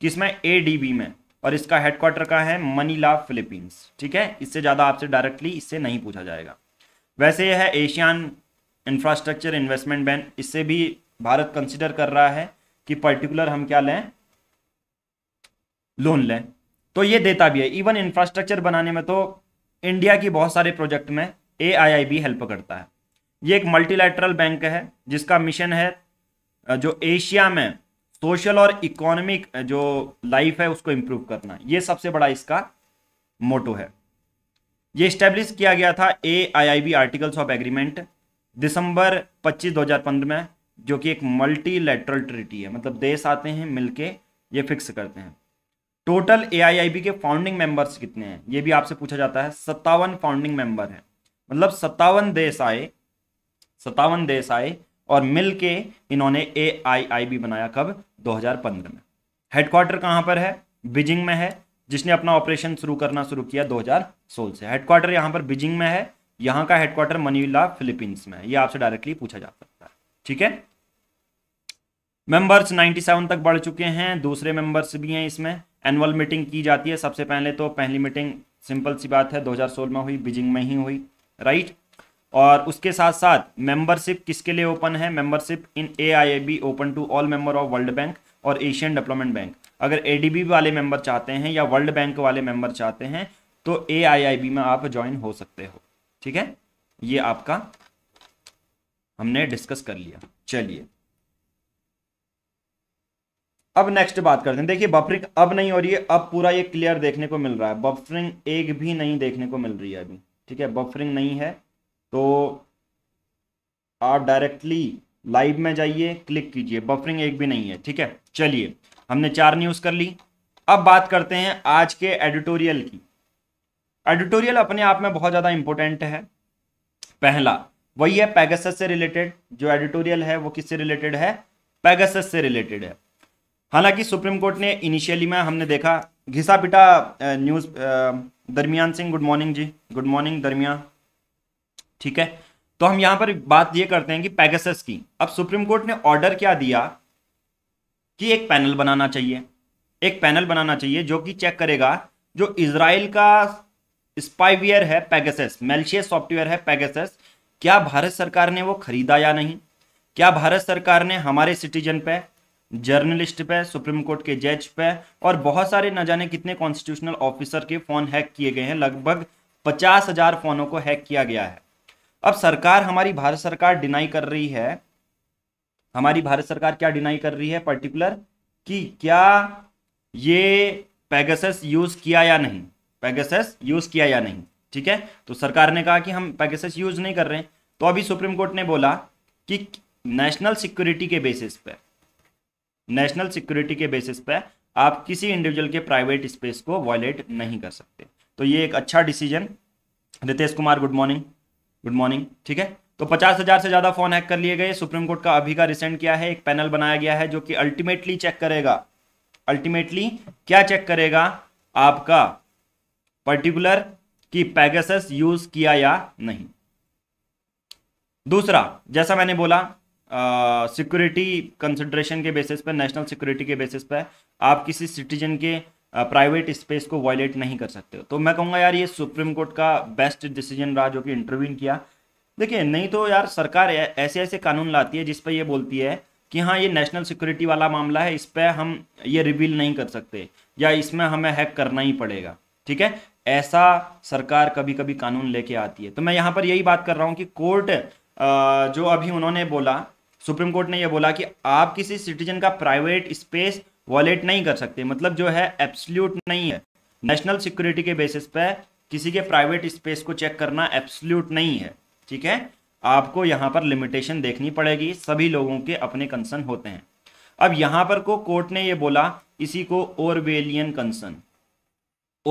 किसमें एडीबी में और इसका हेडक्वार्टर का है मनीला फिलीपींस ठीक है इससे ज़्यादा आपसे डायरेक्टली इससे नहीं पूछा जाएगा वैसे यह है एशियान इंफ्रास्ट्रक्चर इन्वेस्टमेंट बैंक इससे भी भारत कंसिडर कर रहा है कि पर्टिकुलर हम क्या लें लोन लें तो ये देता भी है इवन इंफ्रास्ट्रक्चर बनाने में तो इंडिया की बहुत सारे प्रोजेक्ट में ए हेल्प करता है ये एक मल्टीलैटरल बैंक है जिसका मिशन है जो एशिया में सोशल और इकोनॉमिक जो लाइफ है उसको इंप्रूव करना ये सबसे बड़ा इसका मोटो है ये स्टैब्लिश किया गया था A I I B articles of agreement December 25 2015 में जो कि एक मल्टी लेटरल ट्रिटी है मतलब देश आते हैं मिलके ये फिक्स करते हैं total A I I B के फाउंडिंग मेंबर्स कितने हैं ये भी आपसे पूछा जाता है सत्तावन फाउंडिंग मेंबर हैं मतलब सत्तावन देश आए सत्तावन देश आए और मिल के इन्होंने ए आई आई बी बनाया कब 2015 में हेडक्वार्टर कहाँ पर है बीजिंग में है जिसने अपना ऑपरेशन शुरू करना शुरू किया 2016 से हेडक्वार्टर यहाँ पर बीजिंग में है यहाँ का हेडक्वार्टर मनीला फिलीपींस में है ये आपसे डायरेक्टली पूछा जा सकता है ठीक है मेंबर्स 97 तक बढ़ चुके हैं दूसरे मेंबर्स भी हैं इसमें एनुअल मीटिंग की जाती है सबसे पहले तो पहली मीटिंग सिंपल सी बात है 2016 में हुई बीजिंग में ही हुई राइट और उसके साथ साथ मेंबरशिप किसके लिए ओपन है membership in A open to all member of World Bank और एशियन डेवलपमेंट बैंक अगर ए वाले मेंबर चाहते हैं या वर्ल्ड बैंक वाले मेंबर चाहते हैं तो ए में आप ज्वाइन हो सकते हो ठीक है ये आपका हमने डिस्कस कर लिया चलिए अब नेक्स्ट बात करते हैं देखिए बफरिंग अब नहीं हो रही है अब पूरा ये क्लियर देखने को मिल रहा है बफरिंग एक भी नहीं देखने को मिल रही है अभी ठीक है बफरिंग नहीं है तो आप डायरेक्टली लाइव में जाइए क्लिक कीजिए बफरिंग एक भी नहीं है ठीक है चलिए हमने चार न्यूज़ कर ली अब बात करते हैं आज के एडिटोरियल की एडिटोरियल अपने आप में बहुत ज़्यादा इंपॉर्टेंट है पहला वही है पैगस से रिलेटेड जो एडिटोरियल है वो किससे रिलेटेड है पैगस से रिलेटेड है हालांकि सुप्रीम कोर्ट ने इनिशियली में हमने देखा घिसा पिटा news Darmiyan Singh good morning जी गुड मॉर्निंग दरमिया ठीक है तो हम यहां पर बात ये करते हैं कि पैगसस की अब सुप्रीम कोर्ट ने ऑर्डर क्या दिया कि एक पैनल बनाना चाहिए एक पैनल बनाना चाहिए जो कि चेक करेगा जो इसराइल का स्पाइवियर है पैगसस मेलशियस सॉफ्टवेयर है पैगसस क्या भारत सरकार ने वो खरीदा या नहीं क्या भारत सरकार ने हमारे सिटीजन पे जर्नलिस्ट पे सुप्रीम कोर्ट के जज पे और बहुत सारे न जाने कितने कॉन्स्टिट्यूशनल ऑफिसर के फोन हैक किए गए हैं लगभग पचास हजार फोनों को हैक किया गया है अब सरकार हमारी भारत सरकार डिनाई कर रही है हमारी भारत सरकार क्या डिनाई कर रही है पर्टिकुलर कि क्या ये पैगसेस यूज किया या नहीं पैगसेस यूज किया या नहीं ठीक है तो सरकार ने कहा कि हम पैगसेस यूज नहीं कर रहे हैं तो अभी सुप्रीम कोर्ट ने बोला कि नेशनल सिक्योरिटी के बेसिस पे नेशनल सिक्योरिटी के बेसिस पे आप किसी इंडिविजुअल के प्राइवेट स्पेस को वॉयलेट नहीं कर सकते तो ये एक अच्छा decision Ritesh Kumar good morning good morning ठीक है तो पचास हजार से ज्यादा फोन हैक कर लिए गए सुप्रीम कोर्ट का अभी का रिसेंट किया है एक पैनल बनाया गया है जो कि अल्टीमेटली चेक करेगा अल्टीमेटली क्या चेक करेगा आपका पर्टिकुलर कि पैगसस यूज किया या नहीं दूसरा जैसा मैंने बोला सिक्योरिटी कंसिडरेशन के बेसिस पर नेशनल सिक्योरिटी के बेसिस पर आप किसी सिटीजन के प्राइवेट स्पेस को वायलेट नहीं कर सकते तो मैं कहूँगा यार ये सुप्रीम कोर्ट का बेस्ट डिसीजन रहा जो कि इंटरव्यून किया देखिए नहीं तो यार सरकार ऐसे ऐसे कानून लाती है जिस पर ये बोलती है कि हाँ ये नेशनल सिक्योरिटी वाला मामला है इस पर हम ये रिवील नहीं कर सकते या इसमें हमें हैक करना ही पड़ेगा ठीक है ऐसा सरकार कभी कभी कानून लेके आती है तो मैं यहाँ पर यही बात कर रहा हूँ कि कोर्ट जो अभी उन्होंने बोला सुप्रीम कोर्ट ने यह बोला कि आप किसी सिटीजन का प्राइवेट स्पेस वॉलेट नहीं कर सकते मतलब जो है एब्सल्यूट नहीं है नेशनल सिक्योरिटी के बेसिस पे किसी के प्राइवेट स्पेस को चेक करना एब्सल्यूट नहीं है ठीक है आपको यहाँ पर लिमिटेशन देखनी पड़ेगी सभी लोगों के अपने कंसर्न होते हैं अब यहाँ पर को कोर्ट ने ये बोला इसी को ओरवेलियन कंसर्न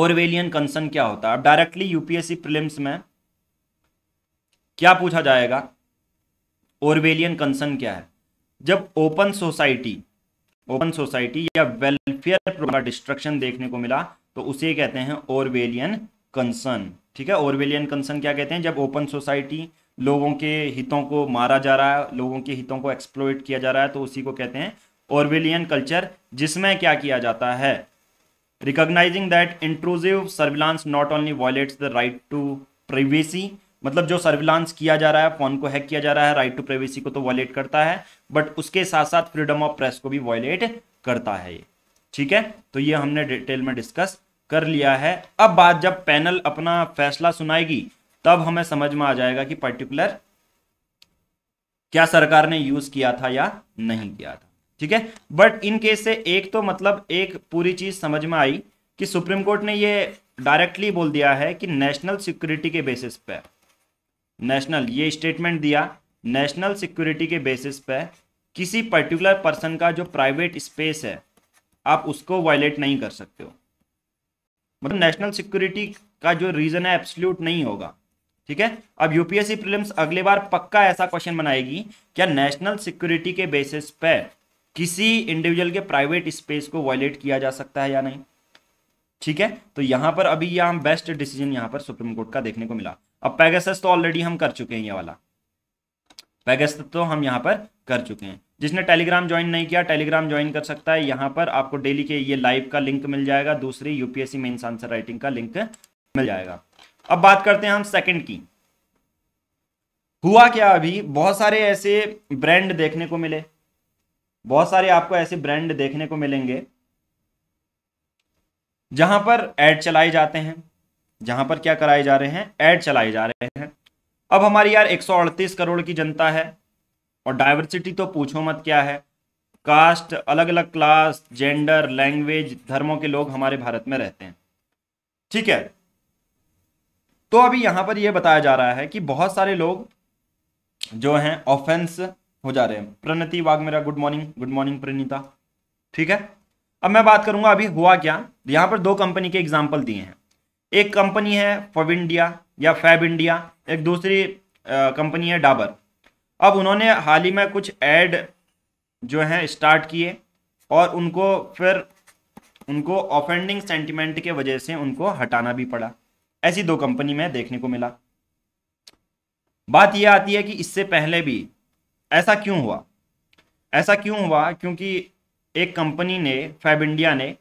ओरवेलियन कंसर्न क्या होता है अब डायरेक्टली यूपीएससी प्रिलिम्स में क्या पूछा जाएगा ओरवेलियन कंसर्न क्या है जब ओपन सोसाइटी ओपन सोसाइटी या वेलफेयर प्रोग्राम डिस्ट्रक्शन देखने को मिला तो उसे कहते हैं ओरवेलियन कंसर्न ठीक है ओरवेलियन कंसर्न क्या कहते हैं जब ओपन सोसाइटी लोगों के हितों को मारा जा रहा है लोगों के हितों को एक्सप्लोइट किया जा रहा है तो उसी को कहते हैं ओरवेलियन कल्चर जिसमें क्या किया जाता है recognising that inclusive surveillance not only violates the right to privacy मतलब जो सर्विलांस किया जा रहा है फोन को हैक किया जा रहा है राइट टू प्राइवेसी को तो वॉलेट करता है बट उसके साथ साथ फ्रीडम ऑफ प्रेस को भी वॉयलेट करता है ये ठीक है तो ये हमने डिटेल में डिस्कस कर लिया है अब बात जब पैनल अपना फैसला सुनाएगी तब हमें समझ में आ जाएगा कि पर्टिकुलर क्या सरकार ने यूज किया था या नहीं किया था ठीक है बट इन केस से एक तो मतलब एक पूरी चीज समझ में आई कि सुप्रीम कोर्ट ने ये डायरेक्टली बोल दिया है कि नेशनल सिक्योरिटी के बेसिस पे नेशनल ये स्टेटमेंट दिया नेशनल सिक्योरिटी के बेसिस पे किसी पर्टिकुलर पर्सन का जो प्राइवेट स्पेस है आप उसको वायलेट नहीं कर सकते हो मतलब नेशनल सिक्योरिटी का जो रीज़न है एब्सल्यूट नहीं होगा ठीक है अब यूपीएससी प्रीलिम्स अगले बार पक्का ऐसा क्वेश्चन बनाएगी क्या नेशनल सिक्योरिटी के बेसिस पे किसी इंडिविजुअल के प्राइवेट स्पेस को वायलेट किया जा सकता है या नहीं ठीक है तो यहां पर अभी यह हम बेस्ट डिसीजन यहां पर सुप्रीम कोर्ट का देखने को मिला अब पैगेस तो ऑलरेडी हम कर चुके हैं ये वाला पेगस तो हम यहाँ पर कर चुके हैं जिसने टेलीग्राम ज्वाइन नहीं किया टेलीग्राम ज्वाइन कर सकता है यहाँ पर आपको डेली के ये लाइव का लिंक मिल जाएगा दूसरी यूपीएससी मेन्स आंसर राइटिंग का लिंक मिल जाएगा अब बात करते हैं हम सेकंड की हुआ क्या अभी बहुत सारे ऐसे ब्रांड देखने को मिले बहुत सारे आपको ऐसे ब्रांड देखने को मिलेंगे जहां पर एड चलाए जाते हैं जहां पर क्या कराए जा रहे हैं एड चलाए जा रहे हैं अब हमारी यार एक करोड़ की जनता है और डाइवर्सिटी तो पूछो मत क्या है कास्ट अलग अलग क्लास जेंडर लैंग्वेज धर्मों के लोग हमारे भारत में रहते हैं ठीक है तो अभी यहां पर यह बताया जा रहा है कि बहुत सारे लोग जो हैं ऑफेंस हो जा रहे हैं प्रणति वाग मेरा good morning good morning Pranita ठीक है अब मैं बात करूंगा अभी हुआ क्या यहां पर दो कंपनी के एग्जाम्पल दिए हैं एक कंपनी है फब इंडिया या फैब इंडिया एक दूसरी कंपनी है डाबर अब उन्होंने हाल ही में कुछ ऐड जो हैं स्टार्ट किए और उनको फिर उनको ऑफेंडिंग सेंटिमेंट के वजह से उनको हटाना भी पड़ा ऐसी दो कंपनी में देखने को मिला बात यह आती है कि इससे पहले भी ऐसा क्यों हुआ ऐसा क्यों हुआ क्योंकि एक कंपनी ने फैब इंडिया ने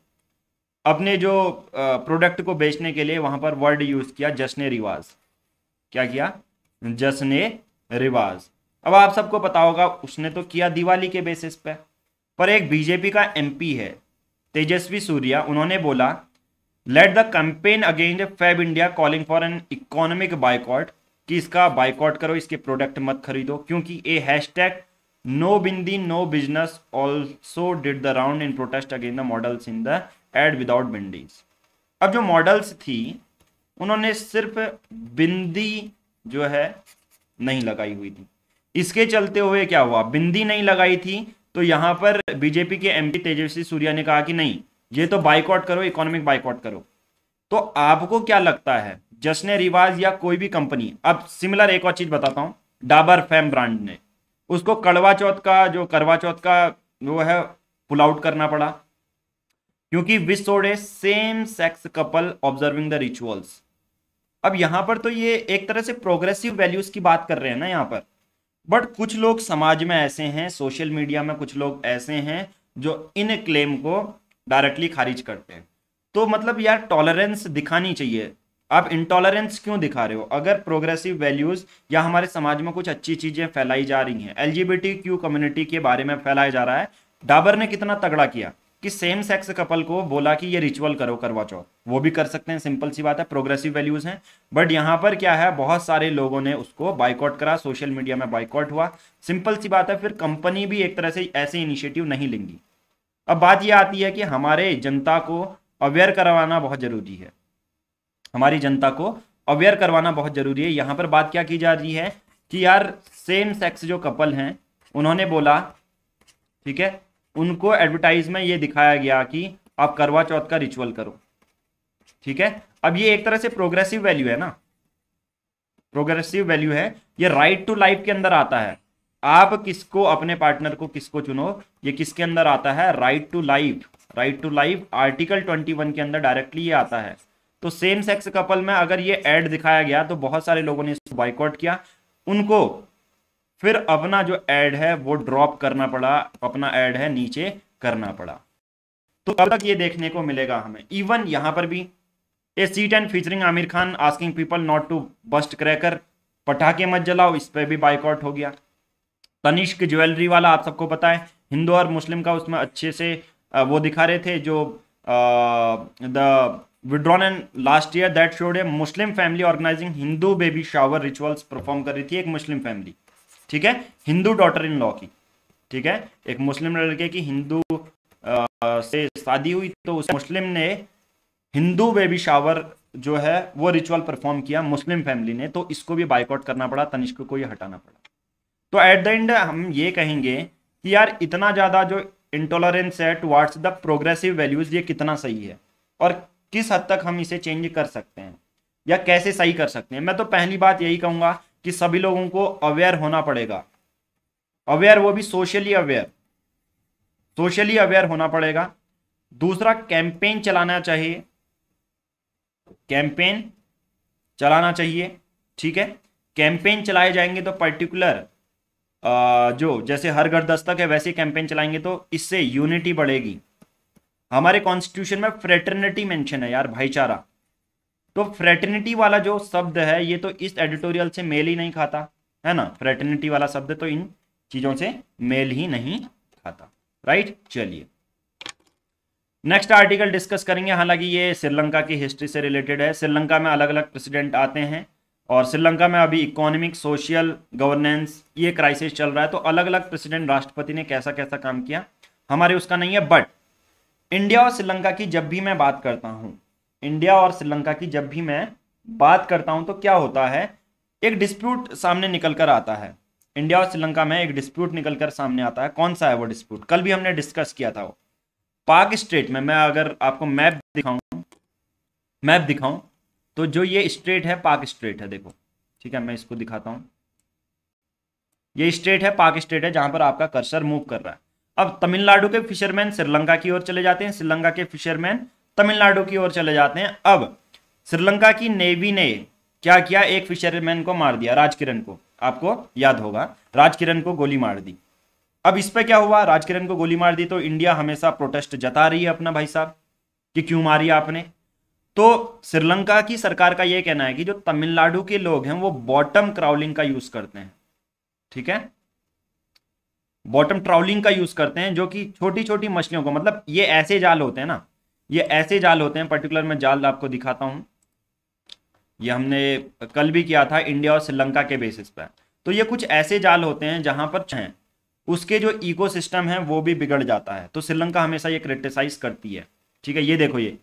अपने जो प्रोडक्ट को बेचने के लिए वहां पर वर्ड यूज किया जश्न रिवाज क्या किया जश्न रिवाज अब आप सबको पता होगा उसने तो किया दिवाली के बेसिस पे पर एक बीजेपी का एमपी है तेजस्वी सूर्या उन्होंने बोला let the campaign against Fab India calling for an economic boycott कि इसका बाइकॉट करो इसके प्रोडक्ट मत खरीदो क्योंकि a hashtag no bindi no business also did the round in protest against the models in the ad without bindis अब जो models थी उन्होंने सिर्फ बिंदी जो है नहीं लगाई हुई थी इसके चलते हुए क्या हुआ बिंदी नहीं लगाई थी तो यहां पर बीजेपी के एमपी तेजस्वी सूर्या ने कहा कि नहीं ये तो बाइकआउट करो इकोनॉमिक बाइकआउट करो तो आपको क्या लगता है जश्न रिवाज या कोई भी कंपनी अब सिमिलर एक और चीज बताता हूं डाबर फैम ब्रांड ने उसको कड़वा चौथ का जो करवा चौथ का वो है पुल आउट करना पड़ा क्योंकि we showed a same sex couple observing the rituals अब यहां पर तो ये एक तरह से प्रोग्रेसिव वैल्यूज की बात कर रहे हैं ना यहाँ पर बट कुछ लोग समाज में ऐसे हैं सोशल मीडिया में कुछ लोग ऐसे हैं जो इन क्लेम को डायरेक्टली खारिज करते हैं तो मतलब यार टॉलरेंस दिखानी चाहिए आप इनटॉलरेंस क्यों दिखा रहे हो अगर प्रोग्रेसिव वैल्यूज या हमारे समाज में कुछ अच्छी चीजें फैलाई जा रही हैं एलजीबीटी क्यू कम्युनिटी के बारे में फैलाया जा रहा है डाबर ने कितना तगड़ा किया कि सेम सेक्स कपल को बोला कि ये रिचुअल करो करवा चौथ वो भी कर सकते हैं सिंपल सी बात है प्रोग्रेसिव वैल्यूज हैं बट यहां पर क्या है बहुत सारे लोगों ने उसको बाइकआउट करा सोशल मीडिया में बाइकआउट हुआ सिंपल सी बात है फिर कंपनी भी एक तरह से ऐसे इनिशिएटिव नहीं लेंगी अब बात यह आती है कि हमारे जनता को अवेयर करवाना बहुत जरूरी है हमारी जनता को अवेयर करवाना बहुत जरूरी है यहां पर बात क्या की जा रही है कि यार सेम सेक्स जो कपल हैं उन्होंने बोला ठीक है उनको एडवर्टाइज में ये दिखाया गया कि आप करवा चौथ का रिचुअल करो ठीक है अब ये एक तरह से प्रोग्रेसिव वैल्यू है ना प्रोग्रेसिव वैल्यू है ये राइट टू लाइफ के अंदर आता है आप किसको अपने पार्टनर को किसको चुनो ये किसके अंदर आता है right to life right to life article 21 के अंदर डायरेक्टली ये आता है तो सेम सेक्स कपल में अगर ये एड दिखाया गया तो बहुत सारे लोगों ने इसको बाइकआउट किया उनको फिर अपना जो एड है वो ड्रॉप करना पड़ा अपना एड है नीचे करना पड़ा तो अब तक ये देखने को मिलेगा हमें इवन यहां पर भी a seat and featuring Aamir Khan asking people not to burst crackers पटाखे मत जलाओ इस पर भी बाइकआउट हो गया तनिष्क ज्वेलरी वाला आप सबको पता है हिंदू और मुस्लिम का उसमें अच्छे से वो दिखा रहे थे जो the withdrawn and last year that showed a Muslim family organising Hindu baby shower rituals perform कर रही थी एक मुस्लिम फैमिली ठीक है हिंदू डॉटर इन लॉ की ठीक है एक मुस्लिम लड़के की हिंदू से शादी हुई तो उस मुस्लिम ने हिंदू बेबी शावर जो है वो रिचुअल परफॉर्म किया मुस्लिम फैमिली ने तो इसको भी बाइकआउट करना पड़ा तनिष्क को यह हटाना पड़ा तो एट द एंड हम ये कहेंगे कि यार इतना ज़्यादा जो इंटॉलरेंस है टुवार्ड्स द प्रोग्रेसिव वैल्यूज़ ये कितना सही है और किस हद तक हम इसे चेंज कर सकते हैं या कैसे सही कर सकते हैं मैं तो पहली बात यही कहूँगा कि सभी लोगों को अवेयर होना पड़ेगा अवेयर वो भी सोशली अवेयर सोशली अवेयर होना पड़ेगा दूसरा कैंपेन चलाना चाहिए कैंपेन चलाना चाहिए ठीक है कैंपेन चलाए जाएंगे तो पर्टिकुलर जो जैसे हर घर दस्तक है वैसे कैंपेन चलाएंगे तो इससे यूनिटी बढ़ेगी हमारे कॉन्स्टिट्यूशन में फ्रेटर्निटी मेंशन है यार भाईचारा तो फ्रेटर्निटी वाला जो शब्द है ये तो इस एडिटोरियल से मेल ही नहीं खाता है ना फ्रेटर्निटी वाला शब्द तो इन चीजों से मेल ही नहीं खाता राइट चलिए नेक्स्ट आर्टिकल डिस्कस करेंगे हालांकि ये श्रीलंका की हिस्ट्री से रिलेटेड है श्रीलंका में अलग अलग प्रेसिडेंट आते हैं और श्रीलंका में अभी इकोनॉमिक सोशल गवर्नेंस ये क्राइसिस चल रहा है तो अलग अलग प्रेसिडेंट राष्ट्रपति ने कैसा कैसा काम किया हमारे उसका नहीं है बट इंडिया और श्रीलंका की जब भी मैं बात करता हूँ इंडिया और श्रीलंका की जब भी मैं बात करता हूं तो क्या होता है एक डिस्प्यूट सामने निकल कर आता है इंडिया और श्रीलंका में एक डिस्प्यूट निकल कर सामने आता है कौन सा है वो डिस्प्यूट कल भी हमने डिस्कस किया था वो पाक स्टेट में मैं अगर आपको मैप दिखाऊं मैप दिखाऊं तो जो ये स्टेट है पाक स्टेट है देखो ठीक है मैं इसको दिखाता हूं ये स्टेट है पाक स्टेट है जहां पर आपका कर्सर मूव कर रहा है अब तमिलनाडु के फिशरमैन श्रीलंका की ओर चले जाते हैं श्रीलंका के फिशरमैन तमिलनाडु की ओर चले जाते हैं अब श्रीलंका की नेवी ने क्या किया एक फिशरमैन को मार दिया राजकिरण को आपको याद होगा राजकिरण को गोली मार दी अब इस पर क्या हुआ राजकिरण को गोली मार दी तो इंडिया हमेशा प्रोटेस्ट जता रही है अपना भाई साहब कि क्यों मारी आपने तो श्रीलंका की सरकार का यह कहना है कि जो तमिलनाडु के लोग हैं वो बॉटम क्राउलिंग का यूज करते हैं ठीक है बॉटम ट्रॉलिंग का यूज करते हैं जो कि छोटी छोटी मछलियों को मतलब ये ऐसे जाल होते हैं ना ये ऐसे जाल होते हैं पर्टिकुलर मैं जाल आपको दिखाता हूँ ये हमने कल भी किया था इंडिया और श्रीलंका के बेसिस पर तो ये कुछ ऐसे जाल होते हैं जहाँ पर छह उसके जो इकोसिस्टम है वो भी बिगड़ जाता है तो श्रीलंका हमेशा ये क्रिटिसाइज करती है ठीक है ये देखो ये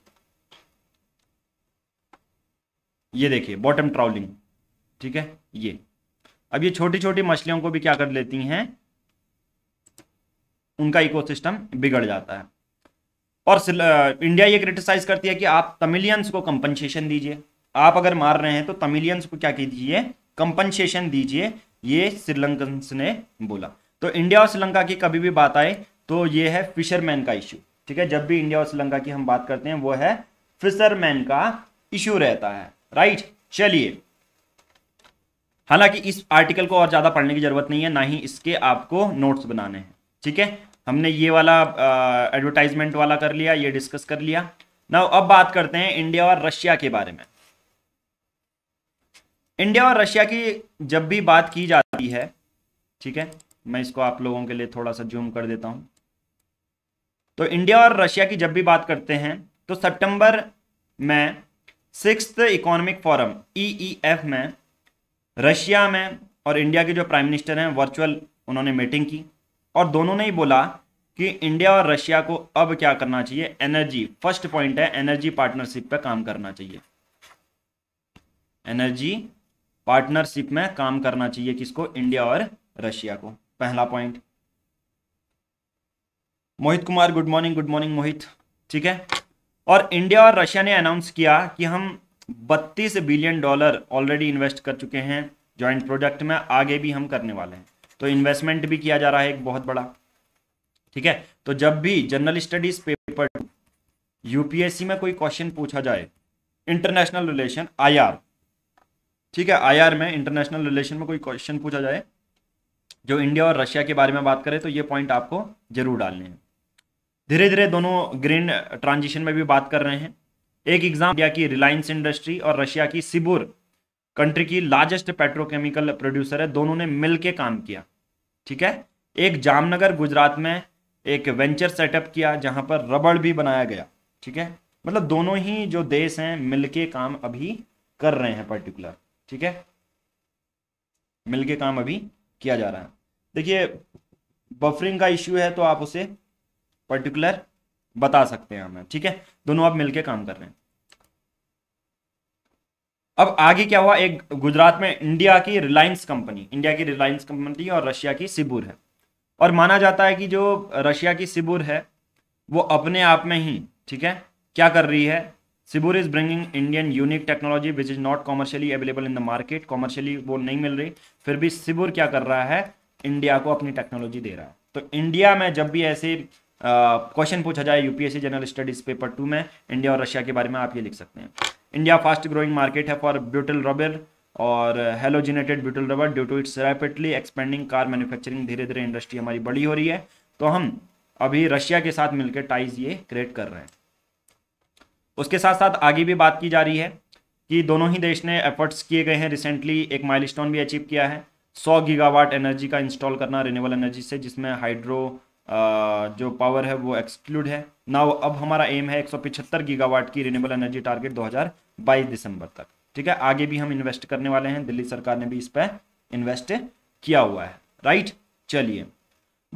ये देखिए बॉटम ट्रॉलिंग ठीक है ये अब ये छोटी छोटी मछलियों को भी क्या कर लेती हैं उनका इकोसिस्टम बिगड़ जाता है और इंडिया ये क्रिटिसाइज करती है कि आप तमिलियंस को कंपनसेशन दीजिए आप अगर मार रहे हैं तो तमिलियंस को क्या कीजिए कंपनसेशन दीजिए ये श्रीलंकन्स ने बोला तो इंडिया और श्रीलंका की कभी भी बात आए तो ये है फिशरमैन का इशू ठीक है जब भी इंडिया और श्रीलंका की हम बात करते हैं वो है फिशरमैन का इशू रहता है राइट चलिए हालांकि इस आर्टिकल को और ज्यादा पढ़ने की जरूरत नहीं है ना ही इसके आपको नोट्स बनाने हैं ठीक है हमने ये वाला एडवर्टाइजमेंट वाला कर लिया ये डिस्कस कर लिया ना अब बात करते हैं इंडिया और रशिया के बारे में इंडिया और रशिया की जब भी बात की जाती है ठीक है मैं इसको आप लोगों के लिए थोड़ा सा जूम कर देता हूं तो इंडिया और रशिया की जब भी बात करते हैं तो सितंबर में सिक्स इकोनॉमिक फोरम ईईएफ में रशिया में और इंडिया के जो प्राइम मिनिस्टर हैं वर्चुअल उन्होंने मीटिंग की और दोनों ने ही बोला कि इंडिया और रशिया को अब क्या करना चाहिए एनर्जी फर्स्ट पॉइंट है एनर्जी पार्टनरशिप पे काम करना चाहिए एनर्जी पार्टनरशिप में काम करना चाहिए किसको इंडिया और रशिया को पहला point Mohit Kumar good morning good morning Mohit ठीक है और इंडिया और रशिया ने अनाउंस किया कि हम 32 बिलियन डॉलर ऑलरेडी इन्वेस्ट कर चुके हैं जॉइंट प्रोजेक्ट में आगे भी हम करने वाले हैं तो इन्वेस्टमेंट भी किया जा रहा है एक बहुत बड़ा ठीक है तो जब भी जनरल स्टडीज पेपर यूपीएससी में कोई क्वेश्चन पूछा जाए इंटरनेशनल रिलेशन आईआर ठीक है आईआर में इंटरनेशनल रिलेशन में कोई क्वेश्चन पूछा जाए जो इंडिया और रशिया के बारे में बात करें तो ये पॉइंट आपको जरूर डालने हैं धीरे धीरे दोनों ग्रीन ट्रांजिशन में भी बात कर रहे हैं एक एग्जाम इंडिया की रिलायंस इंडस्ट्री और रशिया की सिबुर कंट्री की लार्जेस्ट पेट्रोकेमिकल प्रोड्यूसर है दोनों ने मिलकर काम किया ठीक है एक जामनगर गुजरात में एक वेंचर सेटअप किया जहां पर रबड़ भी बनाया गया ठीक है मतलब दोनों ही जो देश हैं मिलके काम अभी कर रहे हैं पर्टिकुलर ठीक है मिलके काम अभी किया जा रहा है देखिए बफरिंग का इश्यू है तो आप उसे पर्टिकुलर बता सकते हैं हमें ठीक है दोनों आप मिलके काम कर रहे हैं अब आगे क्या हुआ एक गुजरात में इंडिया की रिलायंस कंपनी इंडिया की रिलायंस कंपनी और रशिया की सिबुर है और माना जाता है कि जो रशिया की सिबुर है वो अपने आप में ही ठीक है क्या कर रही है Sibur is bringing Indian unique technology which is not commercially available in the market commercially वो नहीं मिल रही फिर भी सिबुर क्या कर रहा है इंडिया को अपनी टेक्नोलॉजी दे रहा है तो इंडिया में जब भी ऐसे क्वेश्चन पूछा जाए UPSC general studies paper two में इंडिया और रशिया के बारे में आप ये लिख सकते हैं इंडिया फास्ट ग्रोइंग मार्केट है फॉर ब्यूटल रबर और halogenated butyl rubber due to its rapidly expanding car manufacturing धीरे धीरे इंडस्ट्री हमारी बड़ी हो रही है तो हम अभी रशिया के साथ मिलकर टाइज ये क्रिएट कर रहे हैं उसके साथ साथ आगे भी बात की जा रही है कि दोनों ही देश ने एफर्ट्स किए गए हैं रिसेंटली एक माइलस्टोन भी अचीव किया है 100 गीगावाट एनर्जी का इंस्टॉल करना रिन्यूएबल एनर्जी से जिसमें हाइड्रो जो पावर है वो एक्सक्लूड है ना अब हमारा एम है पिछहत्तर गीगावाट की रिन्यूबल एनर्जी टारगेट बाईस दिसंबर तक ठीक है आगे भी हम इन्वेस्ट करने वाले हैं दिल्ली सरकार ने भी इस पर इन्वेस्ट किया हुआ है राइट चलिए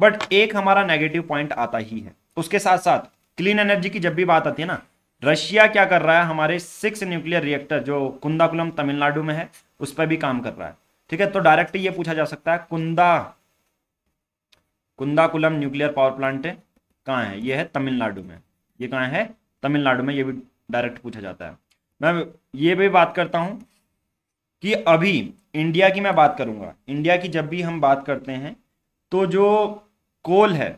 बट एक हमारा नेगेटिव पॉइंट आता ही है उसके साथ साथ क्लीन एनर्जी की जब भी बात आती है ना रशिया क्या कर रहा है हमारे सिक्स न्यूक्लियर रिएक्टर जो कुंदाकुलम तमिलनाडु में है उस पर भी काम कर रहा है ठीक है तो डायरेक्ट ये पूछा जा सकता है Kunda Kudankulam nuclear power plant कहाँ है ये है तमिलनाडु में ये कहाँ है तमिलनाडु में ये भी डायरेक्ट पूछा जाता है मैं ये भी बात करता हूँ कि अभी इंडिया की मैं बात करूँगा इंडिया की जब भी हम बात करते हैं तो जो कोल है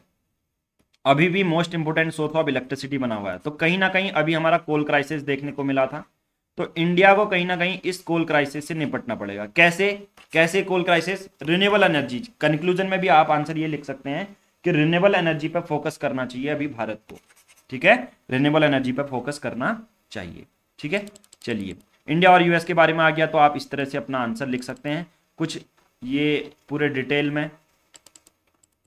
अभी भी most important source of electricity बना हुआ है तो कहीं ना कहीं अभी हमारा कोल क्राइसिस देखने को मिला था तो इंडिया को कहीं ना कहीं इस कोल क्राइसिस से निपटना पड़ेगा कैसे कैसे coal crisis renewable energy conclusion में भी आप आंसर ये लिख सकते हैं कि रिन्यूएबल एनर्जी पर फोकस करना चाहिए अभी भारत को ठीक है रिन्यूएबल एनर्जी पर फोकस करना चाहिए ठीक है चलिए इंडिया और यूएस के बारे में आ गया तो आप इस तरह से अपना आंसर लिख सकते हैं कुछ ये पूरे डिटेल में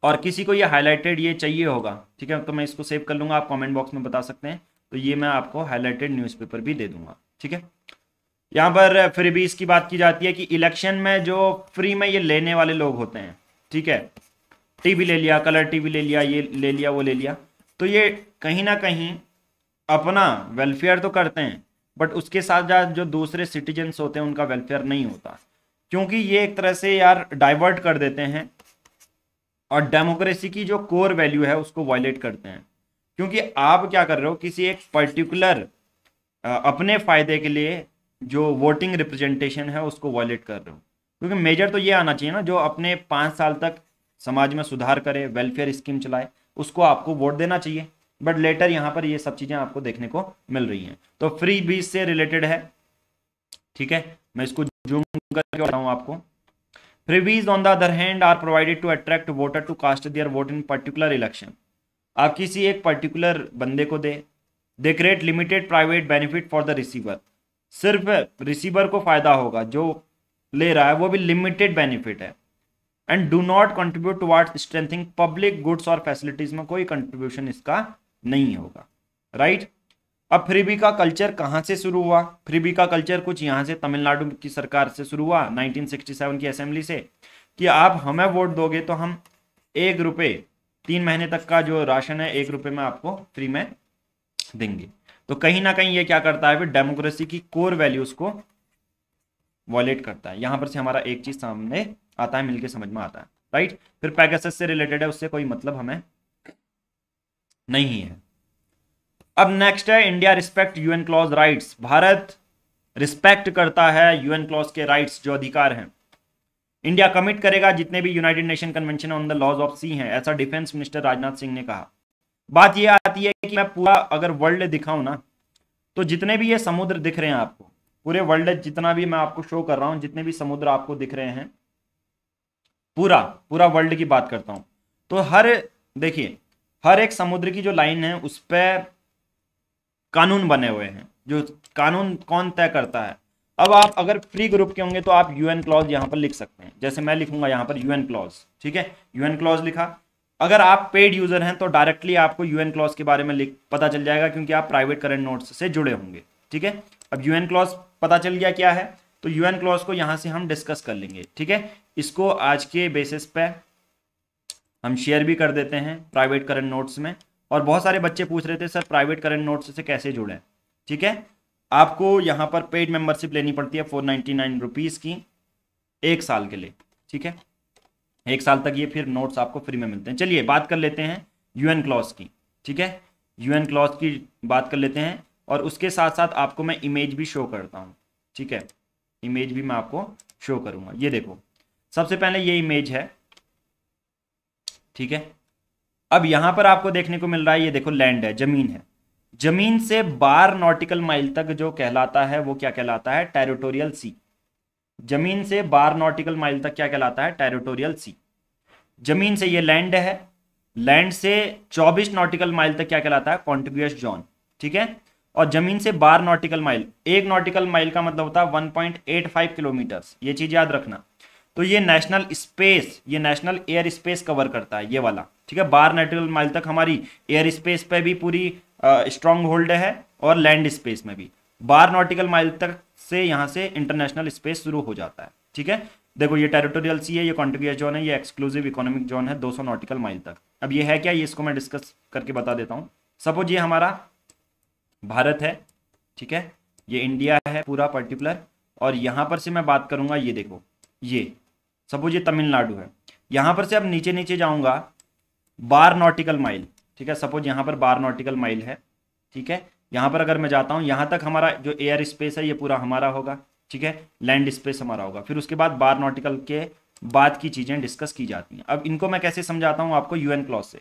और किसी को ये हाईलाइटेड ये चाहिए होगा ठीक है तो मैं इसको सेव कर लूंगा आप कमेंट बॉक्स में बता सकते हैं तो ये मैं आपको हाईलाइटेड न्यूज़पेपर भी दे दूंगा ठीक है यहां पर भी इसकी बात की जाती है कि इलेक्शन में जो फ्री में ये लेने वाले लोग होते हैं ठीक है टीवी ले लिया कलर टीवी ले लिया ये ले लिया वो ले लिया तो ये कहीं ना कहीं अपना वेलफेयर तो करते हैं बट उसके साथ साथ जो दूसरे सिटीजन्स होते हैं उनका वेलफेयर नहीं होता क्योंकि ये एक तरह से यार डाइवर्ट कर देते हैं और डेमोक्रेसी की जो कोर वैल्यू है उसको वायलेट करते हैं क्योंकि आप क्या कर रहे हो किसी एक पर्टिकुलर अपने फ़ायदे के लिए जो वोटिंग रिप्रेजेंटेशन है उसको वॉलेट कर रहे हो क्योंकि मेजर तो ये आना चाहिए ना जो अपने पाँच साल तक समाज में सुधार करे वेलफेयर स्कीम चलाए उसको आपको वोट देना चाहिए बट लेटर यहाँ पर ये सब चीज़ें आपको देखने को मिल रही हैं तो फ्री बीज से रिलेटेड है ठीक है मैं इसको जूम करके बताऊँ आपको freebies on the other hand are provided to attract voter to cast their vote in particular election आप किसी एक पर्टिकुलर बंदे को दे दे create limited private benefit for the receiver सिर्फ रिसीवर को फायदा होगा जो ले रहा है वो भी लिमिटेड बेनिफिट है and do not contribute towards strengthening public goods और फैसिलिटीज में कोई कंट्रीब्यूशन इसका नहीं होगा राइट right? अब फ्रीबी का कल्चर कहाँ से शुरू हुआ फ्रीबी का कल्चर कुछ यहाँ से तमिलनाडु की सरकार से शुरू हुआ 1967 की असेंबली से कि आप हमें वोट दोगे तो हम एक रुपये तीन महीने तक का जो राशन है एक रुपये में आपको फ्री में देंगे तो कहीं ना कहीं ये क्या करता है फिर डेमोक्रेसी की कोर वैल्यूज को वॉलेट करता है यहां पर से हमारा एक चीज सामने आता है मिलके समझ में आता है राइट फिर पैकेसेस से रिलेटेड है उससे कोई मतलब हमें नहीं है अब नेक्स्ट है India respect UNCLOS rights भारत रिस्पेक्ट करता है यूएन क्लॉज के राइट्स जो अधिकार हैं इंडिया कमिट करेगा जितने भी United Nation convention on the laws of sea हैं ऐसा डिफेंस मिनिस्टर राजनाथ सिंह ने कहा बात यह आती है कि मैं पूरा अगर वर्ल्ड दिखाऊं ना तो जितने भी ये समुद्र दिख रहे हैं आपको पूरे वर्ल्ड जितना भी मैं आपको शो कर रहा हूं जितने भी समुद्र आपको दिख रहे हैं पूरा पूरा वर्ल्ड की बात करता हूं तो हर देखिए हर एक समुद्र की जो लाइन है उस पर कानून बने हुए हैं जो कानून कौन तय करता है अब आप अगर फ्री ग्रुप के होंगे तो आप यूएन क्लॉज यहाँ पर लिख सकते हैं जैसे मैं लिखूंगा यहां पर यूएन क्लॉज ठीक है यूएन क्लॉज लिखा अगर आप पेड यूजर हैं तो डायरेक्टली आपको यूएन क्लॉज के बारे में पता चल जाएगा क्योंकि आप प्राइवेट करंट नोट्स से जुड़े होंगे ठीक है अब यूएन क्लॉज पता चल गया क्या है तो यूएन क्लॉज को यहां से हम डिस्कस कर लेंगे ठीक है इसको आज के बेसिस पे हम शेयर भी कर देते हैं प्राइवेट करंट नोट्स में और बहुत सारे बच्चे पूछ रहे थे सर प्राइवेट करंट नोट्स से कैसे जुड़े ठीक है आपको यहाँ पर पेड मेंबरशिप लेनी पड़ती है फोर नाइन्टी नाइन रुपीज़ की एक साल के लिए ठीक है एक साल तक ये फिर नोट्स आपको फ्री में मिलते हैं चलिए बात कर लेते हैं यूएन क्लॉज की ठीक है यूएन क्लॉज की बात कर लेते हैं और उसके साथ साथ आपको मैं इमेज भी शो करता हूँ ठीक है इमेज भी मैं आपको शो करूँगा ये देखो सबसे पहले ये इमेज है ठीक है अब यहाँ पर आपको देखने को मिल रहा है ये देखो लैंड है जमीन है जमीन से बार नॉटिकल माइल तक जो कहलाता है वो क्या कहलाता है टेरिटोरियल सी जमीन से बार नॉटिकल माइल तक क्या कहलाता है टेरिटोरियल सी जमीन से ये लैंड है लैंड से 24 नॉटिकल माइल तक क्या कहलाता है कॉन्टिग्यूस जोन ठीक है और जमीन से बार नॉटिकल माइल एक नॉटिकल माइल का मतलब होता है 1.85 किलोमीटर ये चीज याद रखना तो ये नेशनल स्पेस ये नेशनल एयर स्पेस कवर करता है ये वाला ठीक है बार नॉटिकल माइल तक हमारी एयर स्पेस पे भी पूरी स्ट्रांग होल्ड है और लैंड स्पेस में भी बार नॉटिकल माइल तक से यहाँ से इंटरनेशनल स्पेस शुरू हो जाता है ठीक है देखो ये टेरिटोरियल सी है ये कॉन्टिग्यूस जोन है ये एक्सक्लूसिव इकोनॉमिक जोन है 200 नॉटिकल माइल तक अब ये है क्या ये इसको मैं डिस्कस करके बता देता हूँ सपोज ये हमारा भारत है ठीक है ये इंडिया है पूरा पर्टिकुलर और यहाँ पर से मैं बात करूँगा ये देखो ये सपोज ये तमिलनाडु है यहाँ पर से अब नीचे नीचे जाऊँगा बार नॉटिकल माइल ठीक है सपोज यहाँ पर बार नॉटिकल माइल है ठीक है यहाँ पर अगर मैं जाता हूँ यहाँ तक हमारा जो एयर स्पेस है ये पूरा हमारा होगा ठीक है लैंड स्पेस हमारा होगा फिर उसके बाद बार नॉटिकल के बाद की चीज़ें डिस्कस की जाती हैं अब इनको मैं कैसे समझाता हूँ आपको यूएन क्लॉज से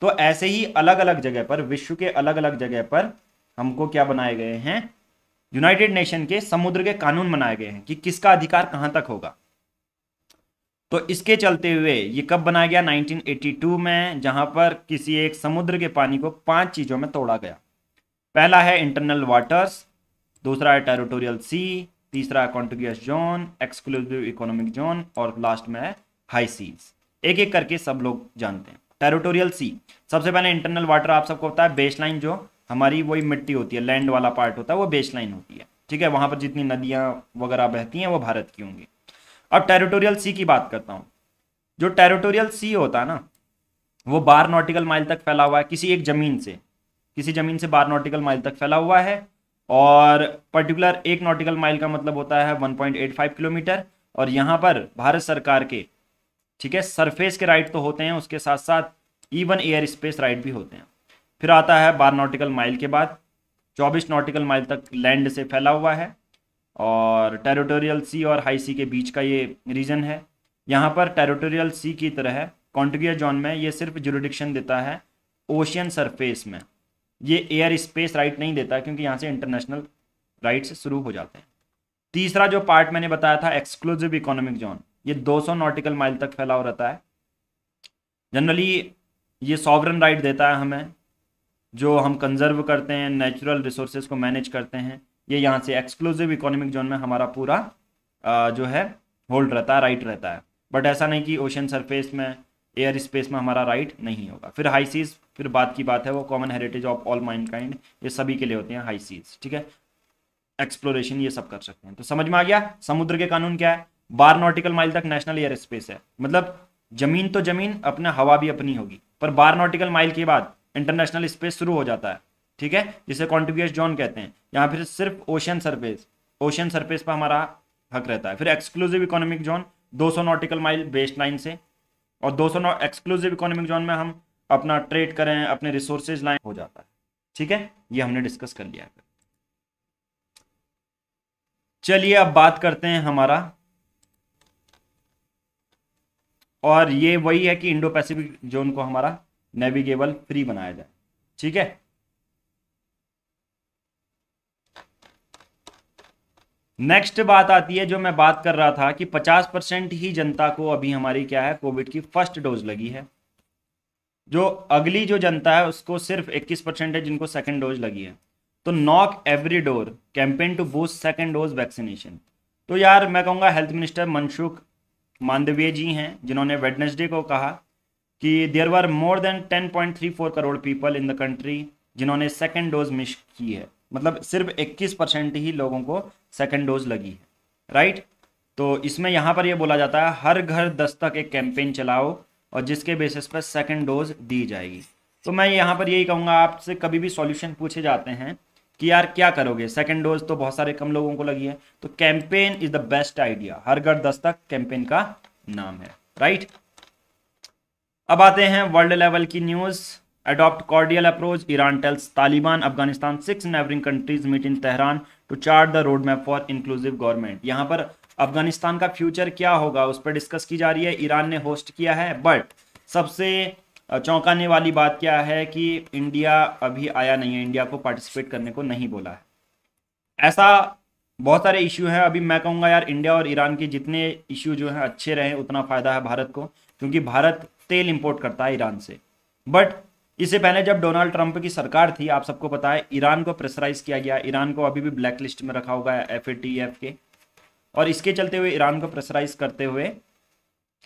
तो ऐसे ही अलग अलग जगह पर विश्व के अलग अलग जगह पर हमको क्या बनाए गए हैं यूनाइटेड नेशन के समुद्र के कानून बनाए गए हैं कि किसका अधिकार कहाँ तक होगा तो इसके चलते हुए ये कब बनाया गया 1982 में जहां पर किसी एक समुद्र के पानी को पांच चीजों में तोड़ा गया पहला है इंटरनल वाटर्स दूसरा है टेरिटोरियल सी तीसरा contiguous zone exclusive economic zone और लास्ट में है हाई सीज एक एक करके सब लोग जानते हैं टेरिटोरियल सी सबसे पहले इंटरनल वाटर आप सबको होता है बेसलाइन जो हमारी वही मिट्टी होती है लैंड वाला पार्ट होता है वो बेसलाइन होती है ठीक है वहां पर जितनी नदियां वगैरह बहती हैं वो भारत की होंगी अब टेरिटोरियल सी की बात करता हूँ जो टेरिटोरियल सी होता है ना वो बारह नॉटिकल माइल तक फैला हुआ है किसी एक ज़मीन से किसी ज़मीन से बारह नॉटिकल माइल तक फैला हुआ है और पर्टिकुलर एक नॉटिकल माइल का मतलब होता है 1.85 किलोमीटर और यहाँ पर भारत सरकार के ठीक है सरफेस के राइट तो होते हैं उसके साथ साथ इवन एयर स्पेस राइट भी होते हैं फिर आता है बारह नॉटिकल माइल के बाद चौबीस नॉटिकल माइल तक लैंड से फैला हुआ है और टेरिटोरियल सी और हाई सी के बीच का ये रीजन है यहाँ पर टेरिटोरियल सी की तरह कॉन्ट्रिया जोन में ये सिर्फ जुरिडिक्शन देता है ओशियन सरफेस में ये एयर स्पेस राइट नहीं देता क्योंकि यहाँ से इंटरनेशनल राइट्स शुरू हो जाते हैं तीसरा जो पार्ट मैंने बताया था एक्सक्लूसिव इकोनॉमिक जोन ये 200 नॉटिकल माइल तक फैला हो रहता है जनरली ये सॉवरन राइट देता है हमें जो हम कंजर्व करते हैं नेचुरल रिसोर्सेज को मैनेज करते हैं ये यहाँ से एक्सक्लूसिव इकोनॉमिक जोन में हमारा पूरा जो है होल्ड रहता है राइट रहता है बट ऐसा नहीं कि ओशन सरफेस में एयर स्पेस में हमारा राइट नहीं होगा फिर हाई सीज फिर बात की बात है वो common heritage of all mankind ये सभी के लिए होते हैं हाई सीज ठीक है एक्सप्लोरेशन ये सब कर सकते हैं तो समझ में आ गया समुद्र के कानून क्या है बार नॉटिकल माइल तक नेशनल एयर स्पेस है मतलब जमीन तो जमीन अपना हवा भी अपनी होगी पर बार नॉटिकल माइल के बाद इंटरनेशनल स्पेस शुरू हो जाता है ठीक है जिसे कॉन्टिब्यूस जोन कहते हैं यहाँ फिर सिर्फ ओशन सरफेस ओशन सरफेस पर हमारा हक रहता है फिर exclusive economic zone 200 nautical mile baseline से और 209 एक्सक्लूसिव इकोनॉमिक जोन में हम अपना ट्रेड करें अपने रिसोर्सेज लाए हो जाता है ठीक है ये हमने डिस्कस कर लिया है चलिए अब बात करते हैं हमारा और ये वही है कि इंडो पैसिफिक जोन को हमारा नेविगेबल फ्री बनाया जाए ठीक है नेक्स्ट बात आती है जो मैं बात कर रहा था कि 50 परसेंट ही जनता को अभी हमारी क्या है कोविड की फर्स्ट डोज लगी है जो अगली जो जनता है उसको सिर्फ 21 परसेंट है जिनको सेकेंड डोज लगी है तो knock every door campaign to boost second dose vaccination तो यार मैं कहूँगा हेल्थ मिनिस्टर मनसुख मांडवीय जी हैं जिन्होंने वेडनेसडे को कहा कि there were more than 10.34 crore people in the country जिन्होंने सेकेंड डोज मिस की है मतलब सिर्फ 21 परसेंट ही लोगों को सेकेंड डोज लगी है राइट तो इसमें यहाँ पर यह बोला जाता है हर घर दस तक एक कैंपेन चलाओ और जिसके बेसिस पर सेकेंड डोज दी जाएगी तो मैं यहाँ पर यही कहूँगा आपसे कभी भी सॉल्यूशन पूछे जाते हैं कि यार क्या करोगे सेकेंड डोज तो बहुत सारे कम लोगों को लगी है तो campaign is the best idea हर घर दस तक कैंपेन का नाम है राइट अब आते हैं वर्ल्ड लेवल की news adopt cordial approach iran tells taliban afghanistan six neighboring countries meet in tehran to chart the roadmap for inclusive government yahan par Afghanistan का फ्यूचर क्या होगा उस पर डिस्कस की जा रही है ईरान ने होस्ट किया है बट सबसे चौंकाने वाली बात क्या है कि इंडिया अभी आया नहीं है इंडिया को पार्टिसिपेट करने को नहीं बोला है ऐसा बहुत सारे इश्यू हैं अभी मैं कहूँगा यार इंडिया और ईरान के जितने इशू जो हैं अच्छे रहे उतना फ़ायदा है भारत को क्योंकि भारत तेल इम्पोर्ट करता है ईरान से बट इससे पहले जब डोनाल्ड ट्रंप की सरकार थी आप सबको पता है ईरान को प्रेसराइज किया गया ईरान को अभी भी ब्लैक लिस्ट में रखा होगा एफ के और इसके चलते हुए ईरान को प्रेसराइज करते हुए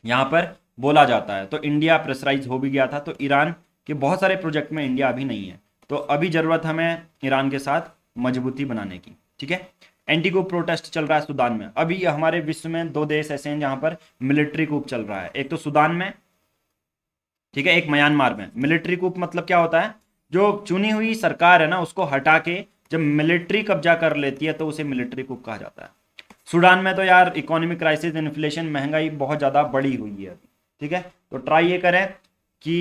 यहां पर बोला जाता है तो इंडिया प्रेसराइज हो भी गया था तो ईरान के बहुत सारे प्रोजेक्ट में इंडिया अभी नहीं है तो अभी ज़रूरत हमें ईरान के साथ मजबूती बनाने की ठीक है एंटी कोप प्रोटेस्ट चल रहा है सुदान में अभी हमारे विश्व में दो देश ऐसे हैं जहां पर मिलिट्री कूप चल रहा है एक तो सुदान में ठीक है एक म्यांमार में मिलिट्री कूप मतलब क्या होता है जो चुनी हुई सरकार है ना उसको हटा के जब मिलिट्री कब्जा कर लेती है तो उसे मिलिट्री कूप कहा जाता है सूडान में तो यार इकोनॉमिक क्राइसिस इन्फ्लेशन महंगाई बहुत ज़्यादा बढ़ी हुई है ठीक है तो ट्राई ये करें कि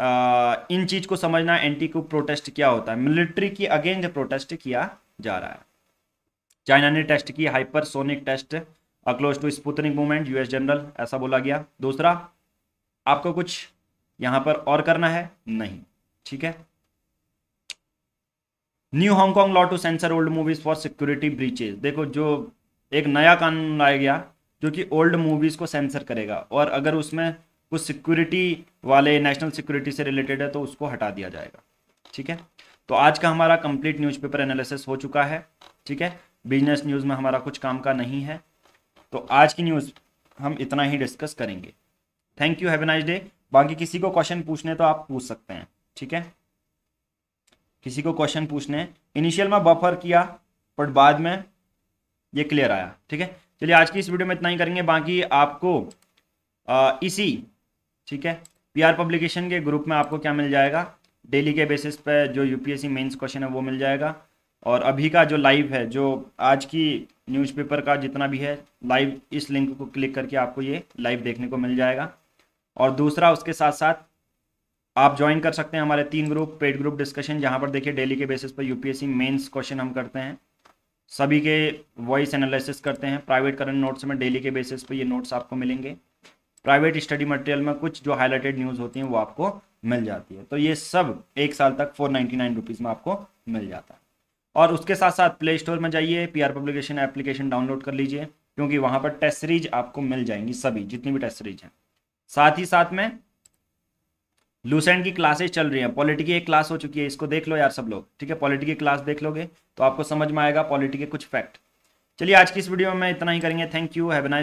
आ, इन चीज़ को समझना एंटी कूप प्रोटेस्ट क्या होता है मिलिट्री की अगेंस्ट प्रोटेस्ट किया जा रहा है चाइना ने टेस्ट की hypersonic test a close to Sputnik movement US general ऐसा बोला गया दूसरा आपको कुछ यहां पर और करना है नहीं ठीक है new Hong Kong law to sensor old movies for security breaches देखो जो एक नया कानून लाया गया जो कि ओल्ड मूवीज को सेंसर करेगा और अगर उसमें कुछ सिक्योरिटी वाले नेशनल सिक्योरिटी से रिलेटेड है तो उसको हटा दिया जाएगा ठीक है तो आज का हमारा कंप्लीट न्यूज़पेपर एनालिसिस हो चुका है ठीक है बिजनेस न्यूज़ में हमारा कुछ काम का नहीं है तो आज की न्यूज़ हम इतना ही डिस्कस करेंगे thank you have a nice day बाकी किसी को क्वेश्चन पूछने तो आप पूछ सकते हैं ठीक है किसी को क्वेश्चन पूछने इनिशियल में बफर किया बट बाद में ये क्लियर आया ठीक है चलिए आज की इस वीडियो में इतना ही करेंगे बाकी आपको आ, इसी ठीक है पीआर पब्लिकेशन के ग्रुप में आपको क्या मिल जाएगा डेली के बेसिस पे जो यूपीएससी मेंस क्वेश्चन है वो मिल जाएगा और अभी का जो लाइव है जो आज की न्यूज़पेपर का जितना भी है लाइव इस लिंक को क्लिक करके आपको ये लाइव देखने को मिल जाएगा और दूसरा उसके साथ साथ आप ज्वाइन कर सकते हैं हमारे तीन ग्रुप पेड ग्रुप डिस्कशन जहां पर देखिए डेली के बेसिस पर यूपीएससी मेंस क्वेश्चन हम करते हैं सभी के वॉइस एनालिसिस करते हैं प्राइवेट करंट नोट्स में डेली के बेसिस पर ये नोट्स आपको मिलेंगे प्राइवेट स्टडी मटेरियल में कुछ जो हाईलाइटेड न्यूज़ होती हैं वो आपको मिल जाती है तो ये सब एक साल तक फोर नाइन्टी नाइन रुपीज़ में आपको मिल जाता है और उसके साथ साथ प्ले स्टोर में जाइए P R publication application download कर लीजिए क्योंकि वहाँ पर टेस्ट सीरीज आपको मिल जाएंगी सभी जितनी भी टेस्ट सीरीज हैं साथ ही साथ में लूसेंट की क्लासेस चल रही हैं पॉलिटी की एक क्लास हो चुकी है इसको देख लो यार सब लोग ठीक है पॉलिटी की क्लास देख लोगे तो आपको समझ में आएगा पॉलिटी के कुछ फैक्ट चलिए आज की इस वीडियो में इतना ही करेंगे थैंक यू हैव नाइस